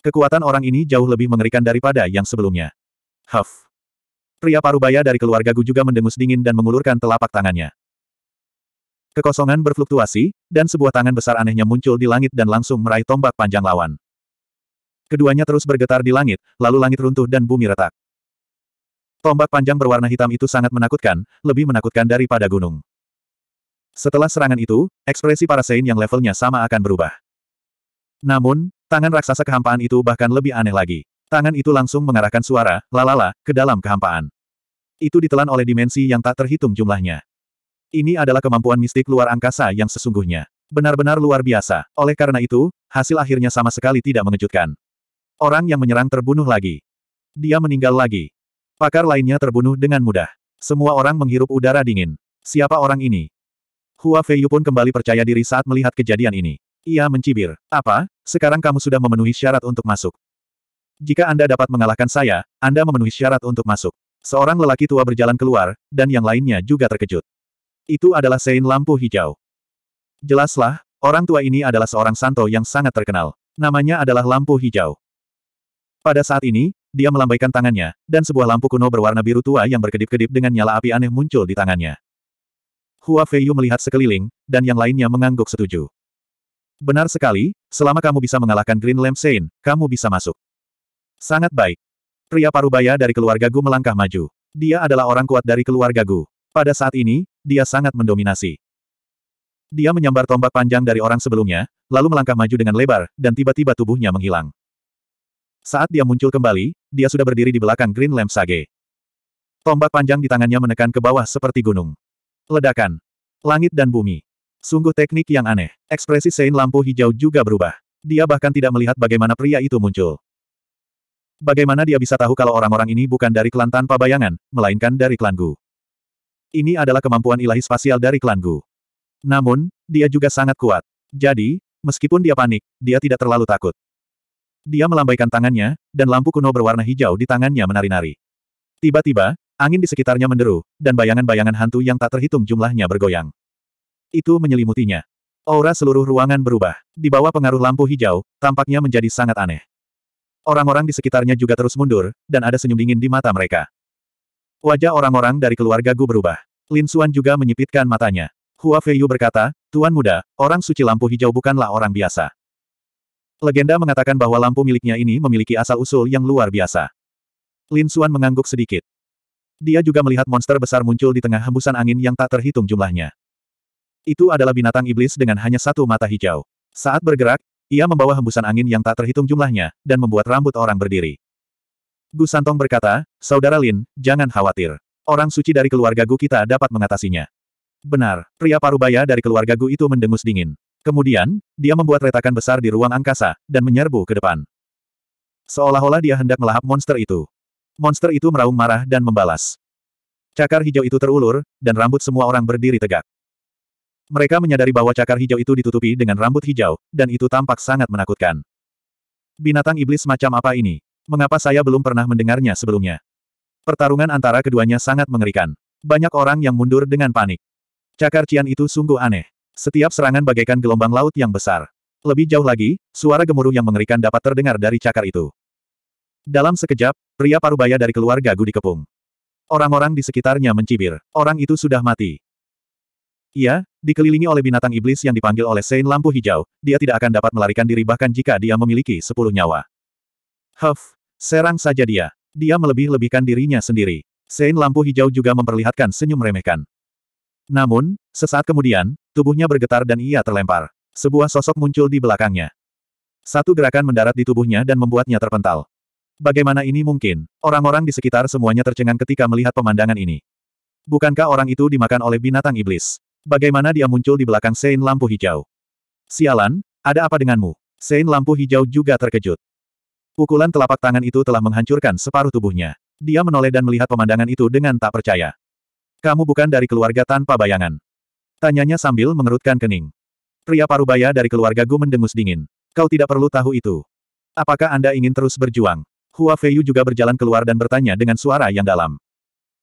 Kekuatan orang ini jauh lebih mengerikan daripada yang sebelumnya. Huff. Pria parubaya dari keluarga Gu juga mendengus dingin dan mengulurkan telapak tangannya. Kekosongan berfluktuasi, dan sebuah tangan besar anehnya muncul di langit dan langsung meraih tombak panjang lawan. Keduanya terus bergetar di langit, lalu langit runtuh dan bumi retak. Tombak panjang berwarna hitam itu sangat menakutkan, lebih menakutkan daripada gunung. Setelah serangan itu, ekspresi para Sein yang levelnya sama akan berubah. Namun, tangan raksasa kehampaan itu bahkan lebih aneh lagi. Tangan itu langsung mengarahkan suara, lalala, ke dalam kehampaan. Itu ditelan oleh dimensi yang tak terhitung jumlahnya. Ini adalah kemampuan mistik luar angkasa yang sesungguhnya. Benar-benar luar biasa. Oleh karena itu, hasil akhirnya sama sekali tidak mengejutkan. Orang yang menyerang terbunuh lagi. Dia meninggal lagi. Pakar lainnya terbunuh dengan mudah. Semua orang menghirup udara dingin. Siapa orang ini? Hua Feiyu pun kembali percaya diri saat melihat kejadian ini. Ia mencibir. Apa? Sekarang kamu sudah memenuhi syarat untuk masuk. Jika Anda dapat mengalahkan saya, Anda memenuhi syarat untuk masuk. Seorang lelaki tua berjalan keluar, dan yang lainnya juga terkejut. Itu adalah Sein Lampu Hijau. Jelaslah, orang tua ini adalah seorang santo yang sangat terkenal. Namanya adalah Lampu Hijau. Pada saat ini, dia melambaikan tangannya, dan sebuah lampu kuno berwarna biru tua yang berkedip-kedip dengan nyala api aneh muncul di tangannya. Hua Feiyu melihat sekeliling, dan yang lainnya mengangguk setuju. Benar sekali, selama kamu bisa mengalahkan Green Lamp Sein, kamu bisa masuk. Sangat baik. Pria parubaya dari keluarga Gu melangkah maju. Dia adalah orang kuat dari keluarga Gu. Pada saat ini, dia sangat mendominasi. Dia menyambar tombak panjang dari orang sebelumnya, lalu melangkah maju dengan lebar, dan tiba-tiba tubuhnya menghilang. Saat dia muncul kembali, dia sudah berdiri di belakang Green Lamp Sage. Tombak panjang di tangannya menekan ke bawah seperti gunung. Ledakan. Langit dan bumi. Sungguh teknik yang aneh. Ekspresi Sein lampu hijau juga berubah. Dia bahkan tidak melihat bagaimana pria itu muncul. Bagaimana dia bisa tahu kalau orang-orang ini bukan dari klan tanpa bayangan, melainkan dari klan Gu? Ini adalah kemampuan ilahi spasial dari klan Gu. Namun, dia juga sangat kuat. Jadi, meskipun dia panik, dia tidak terlalu takut. Dia melambaikan tangannya, dan lampu kuno berwarna hijau di tangannya menari-nari. Tiba-tiba, angin di sekitarnya menderu, dan bayangan-bayangan hantu yang tak terhitung jumlahnya bergoyang. Itu menyelimutinya. Aura seluruh ruangan berubah. Di bawah pengaruh lampu hijau, tampaknya menjadi sangat aneh. Orang-orang di sekitarnya juga terus mundur, dan ada senyum dingin di mata mereka. Wajah orang-orang dari keluarga Gu berubah. Lin Suan juga menyipitkan matanya. Hua Feiyu berkata, Tuan muda, orang suci lampu hijau bukanlah orang biasa. Legenda mengatakan bahwa lampu miliknya ini memiliki asal-usul yang luar biasa. Lin Suan mengangguk sedikit. Dia juga melihat monster besar muncul di tengah hembusan angin yang tak terhitung jumlahnya. Itu adalah binatang iblis dengan hanya satu mata hijau. Saat bergerak, ia membawa hembusan angin yang tak terhitung jumlahnya, dan membuat rambut orang berdiri. Gu Santong berkata, Saudara Lin, jangan khawatir. Orang suci dari keluarga Gu kita dapat mengatasinya. Benar, pria parubaya dari keluarga Gu itu mendengus dingin. Kemudian, dia membuat retakan besar di ruang angkasa, dan menyerbu ke depan. Seolah-olah dia hendak melahap monster itu. Monster itu meraung marah dan membalas. Cakar hijau itu terulur, dan rambut semua orang berdiri tegak. Mereka menyadari bahwa cakar hijau itu ditutupi dengan rambut hijau, dan itu tampak sangat menakutkan. Binatang iblis macam apa ini? Mengapa saya belum pernah mendengarnya sebelumnya? Pertarungan antara keduanya sangat mengerikan. Banyak orang yang mundur dengan panik. Cakar Cian itu sungguh aneh. Setiap serangan bagaikan gelombang laut yang besar. Lebih jauh lagi, suara gemuruh yang mengerikan dapat terdengar dari cakar itu. Dalam sekejap, pria parubaya dari keluarga Gudi Kepung. Orang-orang di sekitarnya mencibir. Orang itu sudah mati. Ia, dikelilingi oleh binatang iblis yang dipanggil oleh Sein Lampu Hijau, dia tidak akan dapat melarikan diri bahkan jika dia memiliki sepuluh nyawa. Huff, serang saja dia. Dia melebih-lebihkan dirinya sendiri. Sein Lampu Hijau juga memperlihatkan senyum remehkan. Namun, sesaat kemudian, tubuhnya bergetar dan ia terlempar. Sebuah sosok muncul di belakangnya. Satu gerakan mendarat di tubuhnya dan membuatnya terpental. Bagaimana ini mungkin? Orang-orang di sekitar semuanya tercengang ketika melihat pemandangan ini. Bukankah orang itu dimakan oleh binatang iblis? Bagaimana dia muncul di belakang Sein Lampu Hijau? Sialan, ada apa denganmu? Sein Lampu Hijau juga terkejut. Pukulan telapak tangan itu telah menghancurkan separuh tubuhnya. Dia menoleh dan melihat pemandangan itu dengan tak percaya. Kamu bukan dari keluarga tanpa bayangan. Tanyanya sambil mengerutkan kening. Pria parubaya dari keluarga Gu mendengus dingin. Kau tidak perlu tahu itu. Apakah Anda ingin terus berjuang? Hua Feiyu juga berjalan keluar dan bertanya dengan suara yang dalam.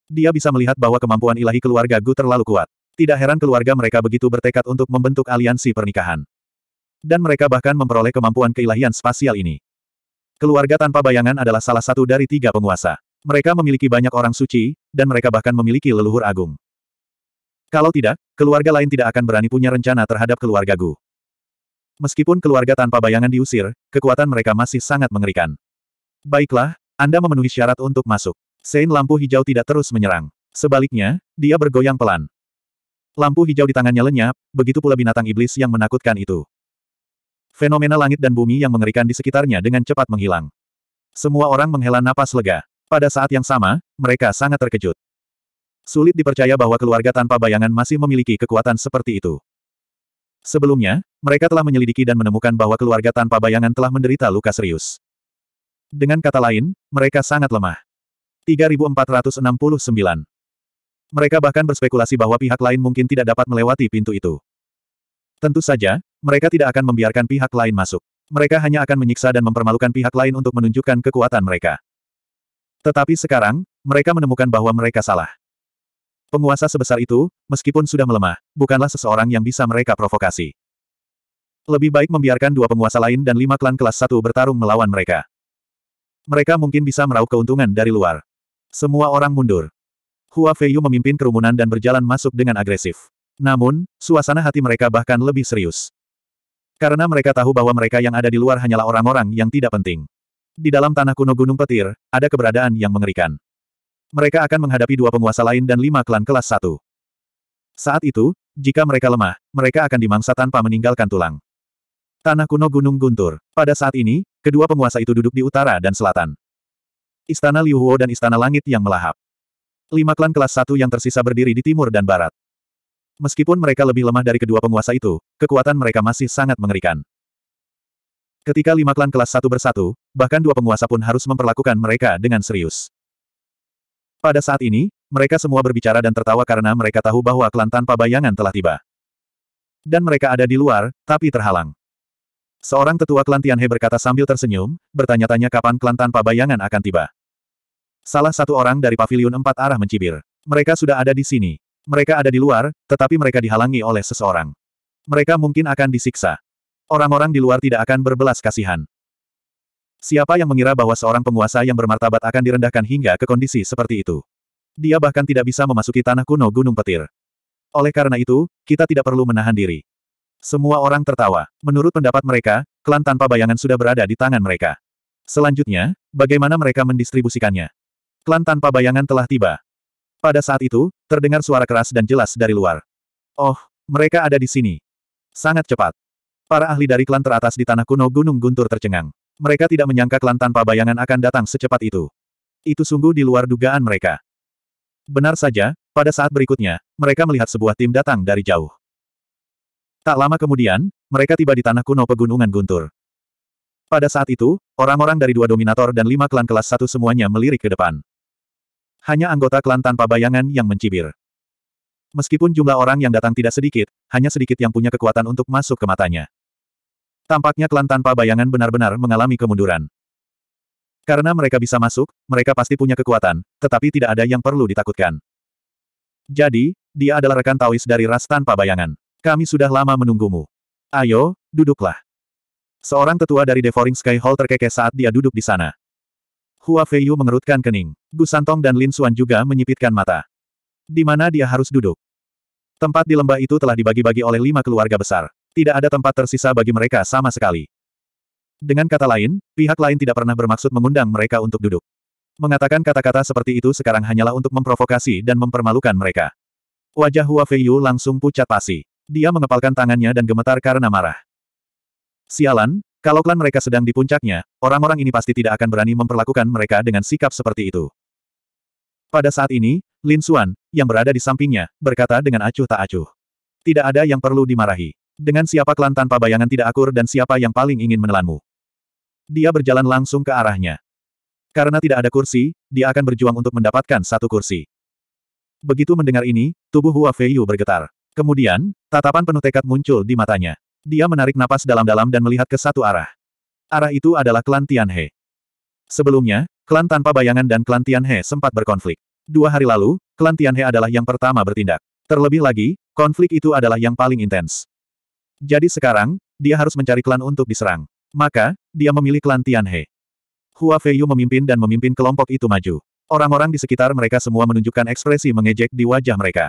Dia bisa melihat bahwa kemampuan ilahi keluarga Gu terlalu kuat. Tidak heran keluarga mereka begitu bertekad untuk membentuk aliansi pernikahan. Dan mereka bahkan memperoleh kemampuan keilahian spasial ini. Keluarga tanpa bayangan adalah salah satu dari tiga penguasa. Mereka memiliki banyak orang suci, dan mereka bahkan memiliki leluhur agung. Kalau tidak, keluarga lain tidak akan berani punya rencana terhadap keluarga Gu. Meskipun keluarga tanpa bayangan diusir, kekuatan mereka masih sangat mengerikan. Baiklah, Anda memenuhi syarat untuk masuk. Sein lampu hijau tidak terus menyerang. Sebaliknya, dia bergoyang pelan. Lampu hijau di tangannya lenyap, begitu pula binatang iblis yang menakutkan itu. Fenomena langit dan bumi yang mengerikan di sekitarnya dengan cepat menghilang. Semua orang menghela napas lega. Pada saat yang sama, mereka sangat terkejut. Sulit dipercaya bahwa keluarga tanpa bayangan masih memiliki kekuatan seperti itu. Sebelumnya, mereka telah menyelidiki dan menemukan bahwa keluarga tanpa bayangan telah menderita luka serius. Dengan kata lain, mereka sangat lemah. 3469 mereka bahkan berspekulasi bahwa pihak lain mungkin tidak dapat melewati pintu itu. Tentu saja, mereka tidak akan membiarkan pihak lain masuk. Mereka hanya akan menyiksa dan mempermalukan pihak lain untuk menunjukkan kekuatan mereka. Tetapi sekarang, mereka menemukan bahwa mereka salah. Penguasa sebesar itu, meskipun sudah melemah, bukanlah seseorang yang bisa mereka provokasi. Lebih baik membiarkan dua penguasa lain dan lima klan kelas satu bertarung melawan mereka. Mereka mungkin bisa meraup keuntungan dari luar. Semua orang mundur. Hua Feiyu memimpin kerumunan dan berjalan masuk dengan agresif. Namun, suasana hati mereka bahkan lebih serius. Karena mereka tahu bahwa mereka yang ada di luar hanyalah orang-orang yang tidak penting. Di dalam tanah kuno Gunung Petir, ada keberadaan yang mengerikan. Mereka akan menghadapi dua penguasa lain dan lima klan kelas satu. Saat itu, jika mereka lemah, mereka akan dimangsa tanpa meninggalkan tulang. Tanah kuno Gunung Guntur. Pada saat ini, kedua penguasa itu duduk di utara dan selatan. Istana Liuhuo dan Istana Langit yang melahap. Lima klan kelas satu yang tersisa berdiri di timur dan barat. Meskipun mereka lebih lemah dari kedua penguasa itu, kekuatan mereka masih sangat mengerikan. Ketika lima klan kelas satu bersatu, bahkan dua penguasa pun harus memperlakukan mereka dengan serius. Pada saat ini, mereka semua berbicara dan tertawa karena mereka tahu bahwa klan tanpa bayangan telah tiba. Dan mereka ada di luar, tapi terhalang. Seorang tetua klan Tianhe berkata sambil tersenyum, bertanya-tanya kapan klan tanpa bayangan akan tiba. Salah satu orang dari Paviliun empat arah mencibir. Mereka sudah ada di sini. Mereka ada di luar, tetapi mereka dihalangi oleh seseorang. Mereka mungkin akan disiksa. Orang-orang di luar tidak akan berbelas kasihan. Siapa yang mengira bahwa seorang penguasa yang bermartabat akan direndahkan hingga ke kondisi seperti itu? Dia bahkan tidak bisa memasuki tanah kuno Gunung Petir. Oleh karena itu, kita tidak perlu menahan diri. Semua orang tertawa. Menurut pendapat mereka, klan tanpa bayangan sudah berada di tangan mereka. Selanjutnya, bagaimana mereka mendistribusikannya? Klan tanpa bayangan telah tiba. Pada saat itu, terdengar suara keras dan jelas dari luar. Oh, mereka ada di sini. Sangat cepat. Para ahli dari klan teratas di tanah kuno Gunung Guntur tercengang. Mereka tidak menyangka klan tanpa bayangan akan datang secepat itu. Itu sungguh di luar dugaan mereka. Benar saja, pada saat berikutnya, mereka melihat sebuah tim datang dari jauh. Tak lama kemudian, mereka tiba di tanah kuno Pegunungan Guntur. Pada saat itu, orang-orang dari dua dominator dan lima klan kelas satu semuanya melirik ke depan. Hanya anggota klan tanpa bayangan yang mencibir. Meskipun jumlah orang yang datang tidak sedikit, hanya sedikit yang punya kekuatan untuk masuk ke matanya. Tampaknya klan tanpa bayangan benar-benar mengalami kemunduran. Karena mereka bisa masuk, mereka pasti punya kekuatan, tetapi tidak ada yang perlu ditakutkan. Jadi, dia adalah rekan Taois dari ras tanpa bayangan. Kami sudah lama menunggumu. Ayo, duduklah. Seorang tetua dari Devouring Sky Hall terkekeh saat dia duduk di sana. Hua Feiyu mengerutkan kening. Gu Santong dan Lin Xuan juga menyipitkan mata. Di mana dia harus duduk? Tempat di lembah itu telah dibagi-bagi oleh lima keluarga besar. Tidak ada tempat tersisa bagi mereka sama sekali. Dengan kata lain, pihak lain tidak pernah bermaksud mengundang mereka untuk duduk. Mengatakan kata-kata seperti itu sekarang hanyalah untuk memprovokasi dan mempermalukan mereka. Wajah Hua Feiyu langsung pucat pasi. Dia mengepalkan tangannya dan gemetar karena marah. Sialan, kalau klan mereka sedang di puncaknya, orang-orang ini pasti tidak akan berani memperlakukan mereka dengan sikap seperti itu. Pada saat ini, Lin Xuan, yang berada di sampingnya, berkata dengan acuh tak acuh. Tidak ada yang perlu dimarahi. Dengan siapa klan tanpa bayangan tidak akur dan siapa yang paling ingin menelanmu. Dia berjalan langsung ke arahnya. Karena tidak ada kursi, dia akan berjuang untuk mendapatkan satu kursi. Begitu mendengar ini, tubuh Hua Feiyu bergetar. Kemudian, tatapan penuh tekad muncul di matanya. Dia menarik napas dalam-dalam dan melihat ke satu arah. Arah itu adalah klan Tianhe. Sebelumnya, klan tanpa bayangan dan klan Tianhe sempat berkonflik. Dua hari lalu, klan Tianhe adalah yang pertama bertindak. Terlebih lagi, konflik itu adalah yang paling intens. Jadi sekarang, dia harus mencari klan untuk diserang. Maka, dia memilih klan Tianhe. Hua Feiyu memimpin dan memimpin kelompok itu maju. Orang-orang di sekitar mereka semua menunjukkan ekspresi mengejek di wajah mereka.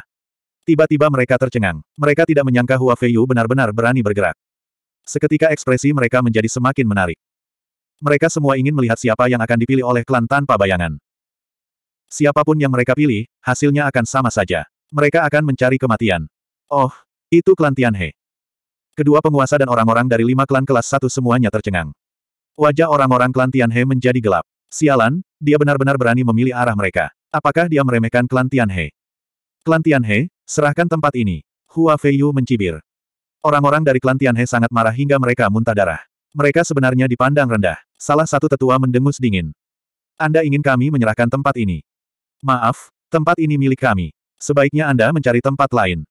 Tiba-tiba mereka tercengang. Mereka tidak menyangka Hua Feiyu benar-benar berani bergerak. Seketika ekspresi mereka menjadi semakin menarik. Mereka semua ingin melihat siapa yang akan dipilih oleh klan tanpa bayangan. Siapapun yang mereka pilih, hasilnya akan sama saja. Mereka akan mencari kematian. Oh, itu klan Tianhe. Kedua penguasa dan orang-orang dari lima klan kelas satu semuanya tercengang. Wajah orang-orang klan Tianhe menjadi gelap. Sialan, dia benar-benar berani memilih arah mereka. Apakah dia meremehkan klan Tianhe? Klan Tianhe, Serahkan tempat ini. Hua Feiyu mencibir. Orang-orang dari klan Tianhe sangat marah hingga mereka muntah darah. Mereka sebenarnya dipandang rendah. Salah satu tetua mendengus dingin. Anda ingin kami menyerahkan tempat ini? Maaf, tempat ini milik kami. Sebaiknya Anda mencari tempat lain.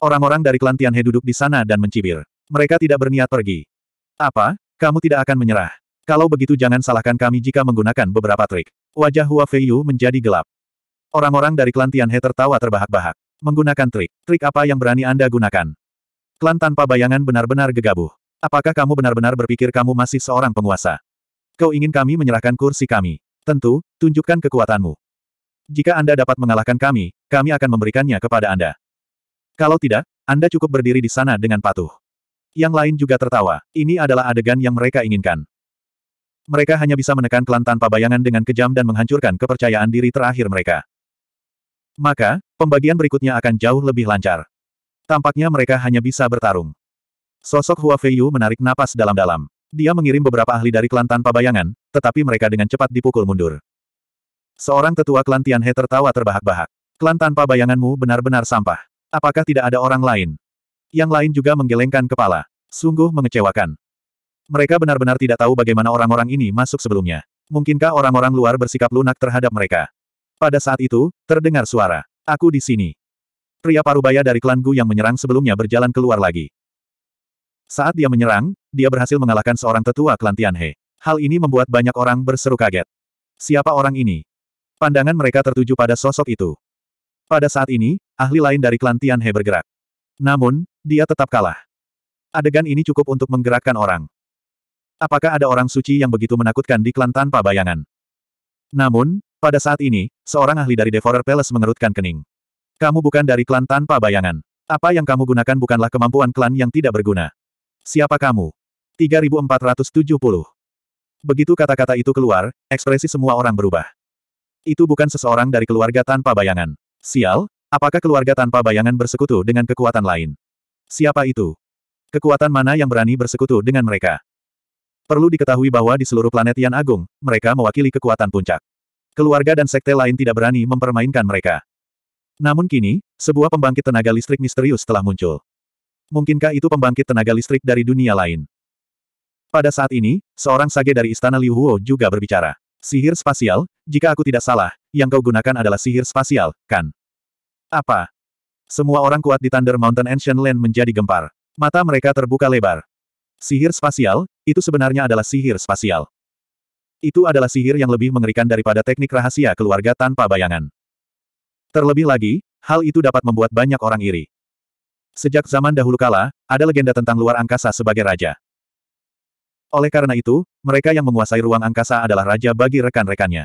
Orang-orang dari klan Tianhe duduk di sana dan mencibir. Mereka tidak berniat pergi. Apa? Kamu tidak akan menyerah. Kalau begitu jangan salahkan kami jika menggunakan beberapa trik. Wajah Hua Feiyu menjadi gelap. Orang-orang dari klan Tianhe tertawa terbahak-bahak. Menggunakan trik. Trik apa yang berani Anda gunakan? Klan tanpa bayangan benar-benar gegabah. Apakah kamu benar-benar berpikir kamu masih seorang penguasa? Kau ingin kami menyerahkan kursi kami? Tentu, tunjukkan kekuatanmu. Jika Anda dapat mengalahkan kami, kami akan memberikannya kepada Anda. Kalau tidak, Anda cukup berdiri di sana dengan patuh. Yang lain juga tertawa. Ini adalah adegan yang mereka inginkan. Mereka hanya bisa menekan klan tanpa bayangan dengan kejam dan menghancurkan kepercayaan diri terakhir mereka. Maka, Pembagian berikutnya akan jauh lebih lancar. Tampaknya mereka hanya bisa bertarung. Sosok Hua Feiyu menarik napas dalam-dalam. Dia mengirim beberapa ahli dari klan tanpa bayangan, tetapi mereka dengan cepat dipukul mundur. Seorang tetua klan Tianhe tertawa terbahak-bahak. Klan tanpa bayanganmu benar-benar sampah. Apakah tidak ada orang lain? Yang lain juga menggelengkan kepala. Sungguh mengecewakan. Mereka benar-benar tidak tahu bagaimana orang-orang ini masuk sebelumnya. Mungkinkah orang-orang luar bersikap lunak terhadap mereka? Pada saat itu, terdengar suara. Aku di sini. Pria parubaya dari klan Gu yang menyerang sebelumnya berjalan keluar lagi. Saat dia menyerang, dia berhasil mengalahkan seorang tetua klan Tianhe. Hal ini membuat banyak orang berseru kaget. Siapa orang ini? Pandangan mereka tertuju pada sosok itu. Pada saat ini, ahli lain dari klan Tianhe bergerak. Namun, dia tetap kalah. Adegan ini cukup untuk menggerakkan orang. Apakah ada orang suci yang begitu menakutkan di klan tanpa bayangan? Namun, pada saat ini, seorang ahli dari Devourer Palace mengerutkan kening. Kamu bukan dari klan tanpa bayangan. Apa yang kamu gunakan bukanlah kemampuan klan yang tidak berguna. Siapa kamu? 3470. Begitu kata-kata itu keluar, ekspresi semua orang berubah. Itu bukan seseorang dari keluarga tanpa bayangan. Sial, apakah keluarga tanpa bayangan bersekutu dengan kekuatan lain? Siapa itu? Kekuatan mana yang berani bersekutu dengan mereka? Perlu diketahui bahwa di seluruh planet Yan Agung, mereka mewakili kekuatan puncak keluarga dan sekte lain tidak berani mempermainkan mereka. Namun kini, sebuah pembangkit tenaga listrik misterius telah muncul. Mungkinkah itu pembangkit tenaga listrik dari dunia lain? Pada saat ini, seorang sage dari istana Liu Huo juga berbicara. Sihir spasial, jika aku tidak salah, yang kau gunakan adalah sihir spasial, kan? Apa? Semua orang kuat di Thunder Mountain Ancient Land menjadi gempar. Mata mereka terbuka lebar. Sihir spasial, itu sebenarnya adalah sihir spasial. Itu adalah sihir yang lebih mengerikan daripada teknik rahasia keluarga tanpa bayangan. Terlebih lagi, hal itu dapat membuat banyak orang iri. Sejak zaman dahulu kala, ada legenda tentang luar angkasa sebagai raja. Oleh karena itu, mereka yang menguasai ruang angkasa adalah raja bagi rekan-rekannya.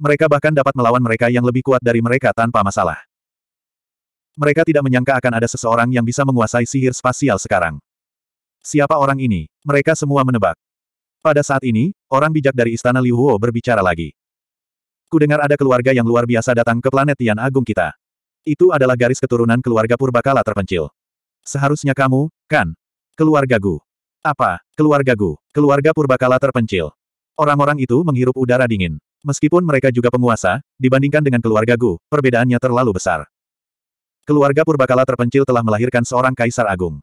Mereka bahkan dapat melawan mereka yang lebih kuat dari mereka tanpa masalah. Mereka tidak menyangka akan ada seseorang yang bisa menguasai sihir spasial sekarang. Siapa orang ini? Mereka semua menebak. Pada saat ini, orang bijak dari istana Liu Huo berbicara lagi. Kudengar ada keluarga yang luar biasa datang ke planet Tian Agung kita. Itu adalah garis keturunan keluarga purbakala terpencil. Seharusnya kamu, kan? Keluarga Gu. Apa? Keluarga Gu. Keluarga purbakala terpencil. Orang-orang itu menghirup udara dingin. Meskipun mereka juga penguasa, dibandingkan dengan keluarga Gu, perbedaannya terlalu besar. Keluarga purbakala terpencil telah melahirkan seorang kaisar agung.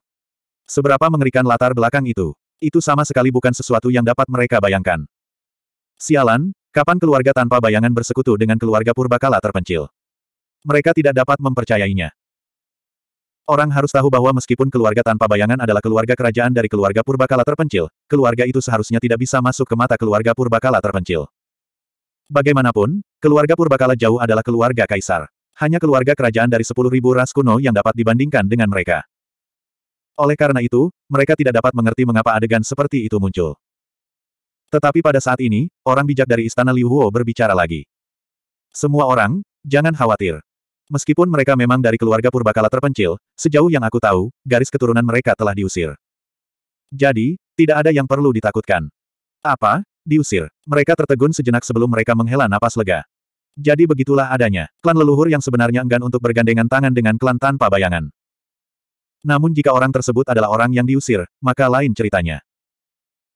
Seberapa mengerikan latar belakang itu? Itu sama sekali bukan sesuatu yang dapat mereka bayangkan. Sialan, kapan keluarga tanpa bayangan bersekutu dengan keluarga purbakala terpencil? Mereka tidak dapat mempercayainya. Orang harus tahu bahwa meskipun keluarga tanpa bayangan adalah keluarga kerajaan dari keluarga purbakala terpencil, keluarga itu seharusnya tidak bisa masuk ke mata keluarga purbakala terpencil. Bagaimanapun, keluarga purbakala jauh adalah keluarga kaisar. Hanya keluarga kerajaan dari 10.000 ras kuno yang dapat dibandingkan dengan mereka. Oleh karena itu, mereka tidak dapat mengerti mengapa adegan seperti itu muncul. Tetapi pada saat ini, orang bijak dari Istana Liu Huo berbicara lagi. Semua orang, jangan khawatir. Meskipun mereka memang dari keluarga purbakala terpencil, sejauh yang aku tahu, garis keturunan mereka telah diusir. Jadi, tidak ada yang perlu ditakutkan. Apa? Diusir. Mereka tertegun sejenak sebelum mereka menghela napas lega. Jadi begitulah adanya. Klan leluhur yang sebenarnya enggan untuk bergandengan tangan dengan klan tanpa bayangan. Namun jika orang tersebut adalah orang yang diusir, maka lain ceritanya.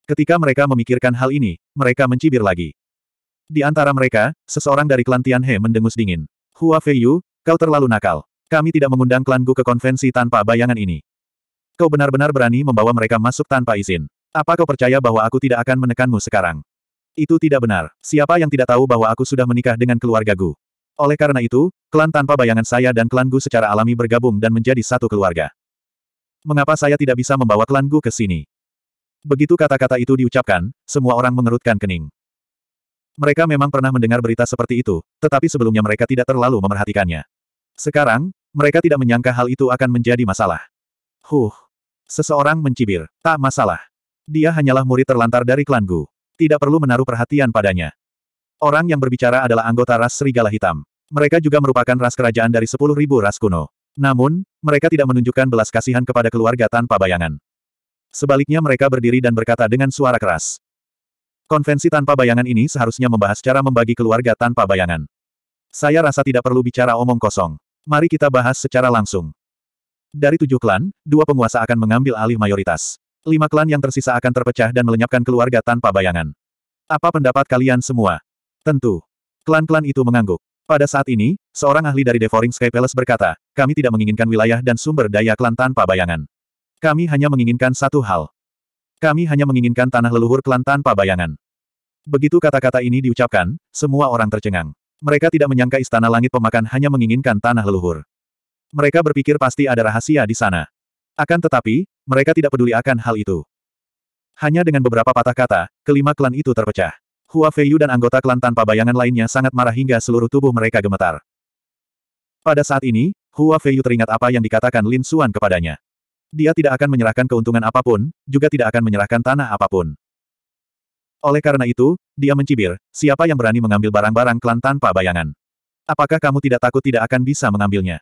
Ketika mereka memikirkan hal ini, mereka mencibir lagi. Di antara mereka, seseorang dari klan Tianhe mendengus dingin. Hua Feiyu, kau terlalu nakal. Kami tidak mengundang klan Gu ke konvensi tanpa bayangan ini. Kau benar-benar berani membawa mereka masuk tanpa izin. Apa kau percaya bahwa aku tidak akan menekanmu sekarang? Itu tidak benar. Siapa yang tidak tahu bahwa aku sudah menikah dengan keluarga Gu? Oleh karena itu, klan tanpa bayangan saya dan klan Gu secara alami bergabung dan menjadi satu keluarga. Mengapa saya tidak bisa membawa Gu ke sini? Begitu kata-kata itu diucapkan, semua orang mengerutkan kening. Mereka memang pernah mendengar berita seperti itu, tetapi sebelumnya mereka tidak terlalu memerhatikannya. Sekarang, mereka tidak menyangka hal itu akan menjadi masalah. Huh. Seseorang mencibir. Tak masalah. Dia hanyalah murid terlantar dari klan Gu. Tidak perlu menaruh perhatian padanya. Orang yang berbicara adalah anggota ras serigala hitam. Mereka juga merupakan ras kerajaan dari 10.000 ras kuno. Namun, mereka tidak menunjukkan belas kasihan kepada keluarga tanpa bayangan. Sebaliknya mereka berdiri dan berkata dengan suara keras. Konvensi tanpa bayangan ini seharusnya membahas cara membagi keluarga tanpa bayangan. Saya rasa tidak perlu bicara omong kosong. Mari kita bahas secara langsung. Dari tujuh klan, dua penguasa akan mengambil alih mayoritas. Lima klan yang tersisa akan terpecah dan melenyapkan keluarga tanpa bayangan. Apa pendapat kalian semua? Tentu. Klan-klan itu mengangguk. Pada saat ini, seorang ahli dari Devouring Sky Palace berkata, kami tidak menginginkan wilayah dan sumber daya klan tanpa bayangan. Kami hanya menginginkan satu hal. Kami hanya menginginkan tanah leluhur klan tanpa bayangan. Begitu kata-kata ini diucapkan, semua orang tercengang. Mereka tidak menyangka istana langit pemakan hanya menginginkan tanah leluhur. Mereka berpikir pasti ada rahasia di sana. Akan tetapi, mereka tidak peduli akan hal itu. Hanya dengan beberapa patah kata, kelima klan itu terpecah. Hua Feiyu dan anggota klan tanpa bayangan lainnya sangat marah hingga seluruh tubuh mereka gemetar. Pada saat ini, Hua Feiyu teringat apa yang dikatakan Lin Xuan kepadanya. Dia tidak akan menyerahkan keuntungan apapun, juga tidak akan menyerahkan tanah apapun. Oleh karena itu, dia mencibir, siapa yang berani mengambil barang-barang klan tanpa bayangan? Apakah kamu tidak takut tidak akan bisa mengambilnya?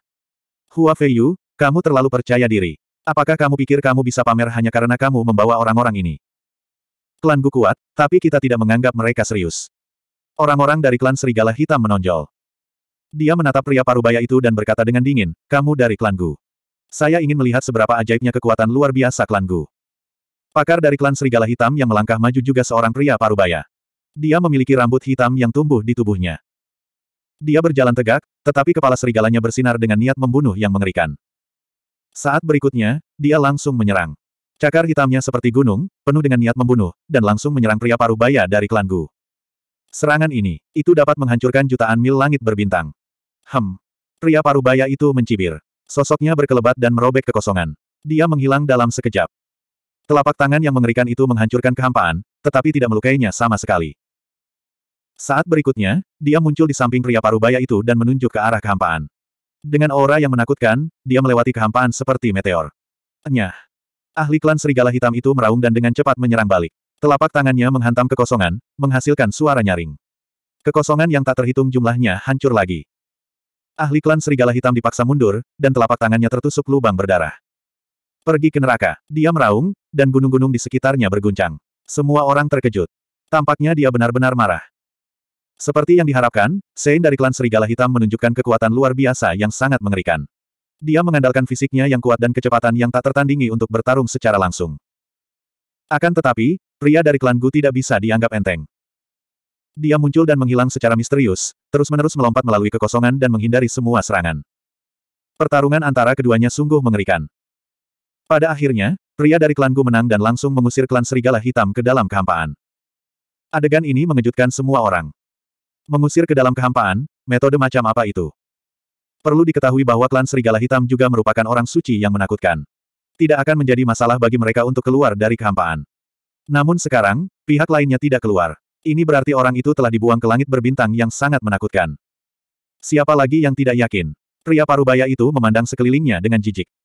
Hua Feiyu, kamu terlalu percaya diri. Apakah kamu pikir kamu bisa pamer hanya karena kamu membawa orang-orang ini? Klan Gu kuat, tapi kita tidak menganggap mereka serius. Orang-orang dari klan Serigala Hitam menonjol. Dia menatap pria parubaya itu dan berkata dengan dingin, kamu dari Klan Gu. Saya ingin melihat seberapa ajaibnya kekuatan luar biasa Klan Gu." Pakar dari klan Serigala Hitam yang melangkah maju juga seorang pria parubaya. Dia memiliki rambut hitam yang tumbuh di tubuhnya. Dia berjalan tegak, tetapi kepala serigalanya bersinar dengan niat membunuh yang mengerikan. Saat berikutnya, dia langsung menyerang. Cakar hitamnya seperti gunung, penuh dengan niat membunuh, dan langsung menyerang pria paruh baya dari klan Gu. Serangan ini, itu dapat menghancurkan jutaan mil langit berbintang. Hem. Pria paruh baya itu mencibir. Sosoknya berkelebat dan merobek kekosongan. Dia menghilang dalam sekejap. Telapak tangan yang mengerikan itu menghancurkan kehampaan, tetapi tidak melukainya sama sekali. Saat berikutnya, dia muncul di samping pria paruh baya itu dan menunjuk ke arah kehampaan. Dengan aura yang menakutkan, dia melewati kehampaan seperti meteor. Enyah. Ahli klan serigala hitam itu meraung dan dengan cepat menyerang balik. Telapak tangannya menghantam kekosongan, menghasilkan suara nyaring. Kekosongan yang tak terhitung jumlahnya hancur lagi. Ahli klan serigala hitam dipaksa mundur, dan telapak tangannya tertusuk lubang berdarah. Pergi ke neraka. Dia meraung, dan gunung-gunung di sekitarnya berguncang. Semua orang terkejut. Tampaknya dia benar-benar marah. Seperti yang diharapkan, Sein dari klan serigala hitam menunjukkan kekuatan luar biasa yang sangat mengerikan. Dia mengandalkan fisiknya yang kuat dan kecepatan yang tak tertandingi untuk bertarung secara langsung. Akan tetapi, pria dari klan Gu tidak bisa dianggap enteng. Dia muncul dan menghilang secara misterius, terus-menerus melompat melalui kekosongan dan menghindari semua serangan. Pertarungan antara keduanya sungguh mengerikan. Pada akhirnya, pria dari klan Gu menang dan langsung mengusir klan Serigala Hitam ke dalam kehampaan. Adegan ini mengejutkan semua orang. Mengusir ke dalam kehampaan, metode macam apa itu? Perlu diketahui bahwa klan Serigala Hitam juga merupakan orang suci yang menakutkan. Tidak akan menjadi masalah bagi mereka untuk keluar dari kehampaan. Namun sekarang, pihak lainnya tidak keluar. Ini berarti orang itu telah dibuang ke langit berbintang yang sangat menakutkan. Siapa lagi yang tidak yakin? Pria parubaya itu memandang sekelilingnya dengan jijik.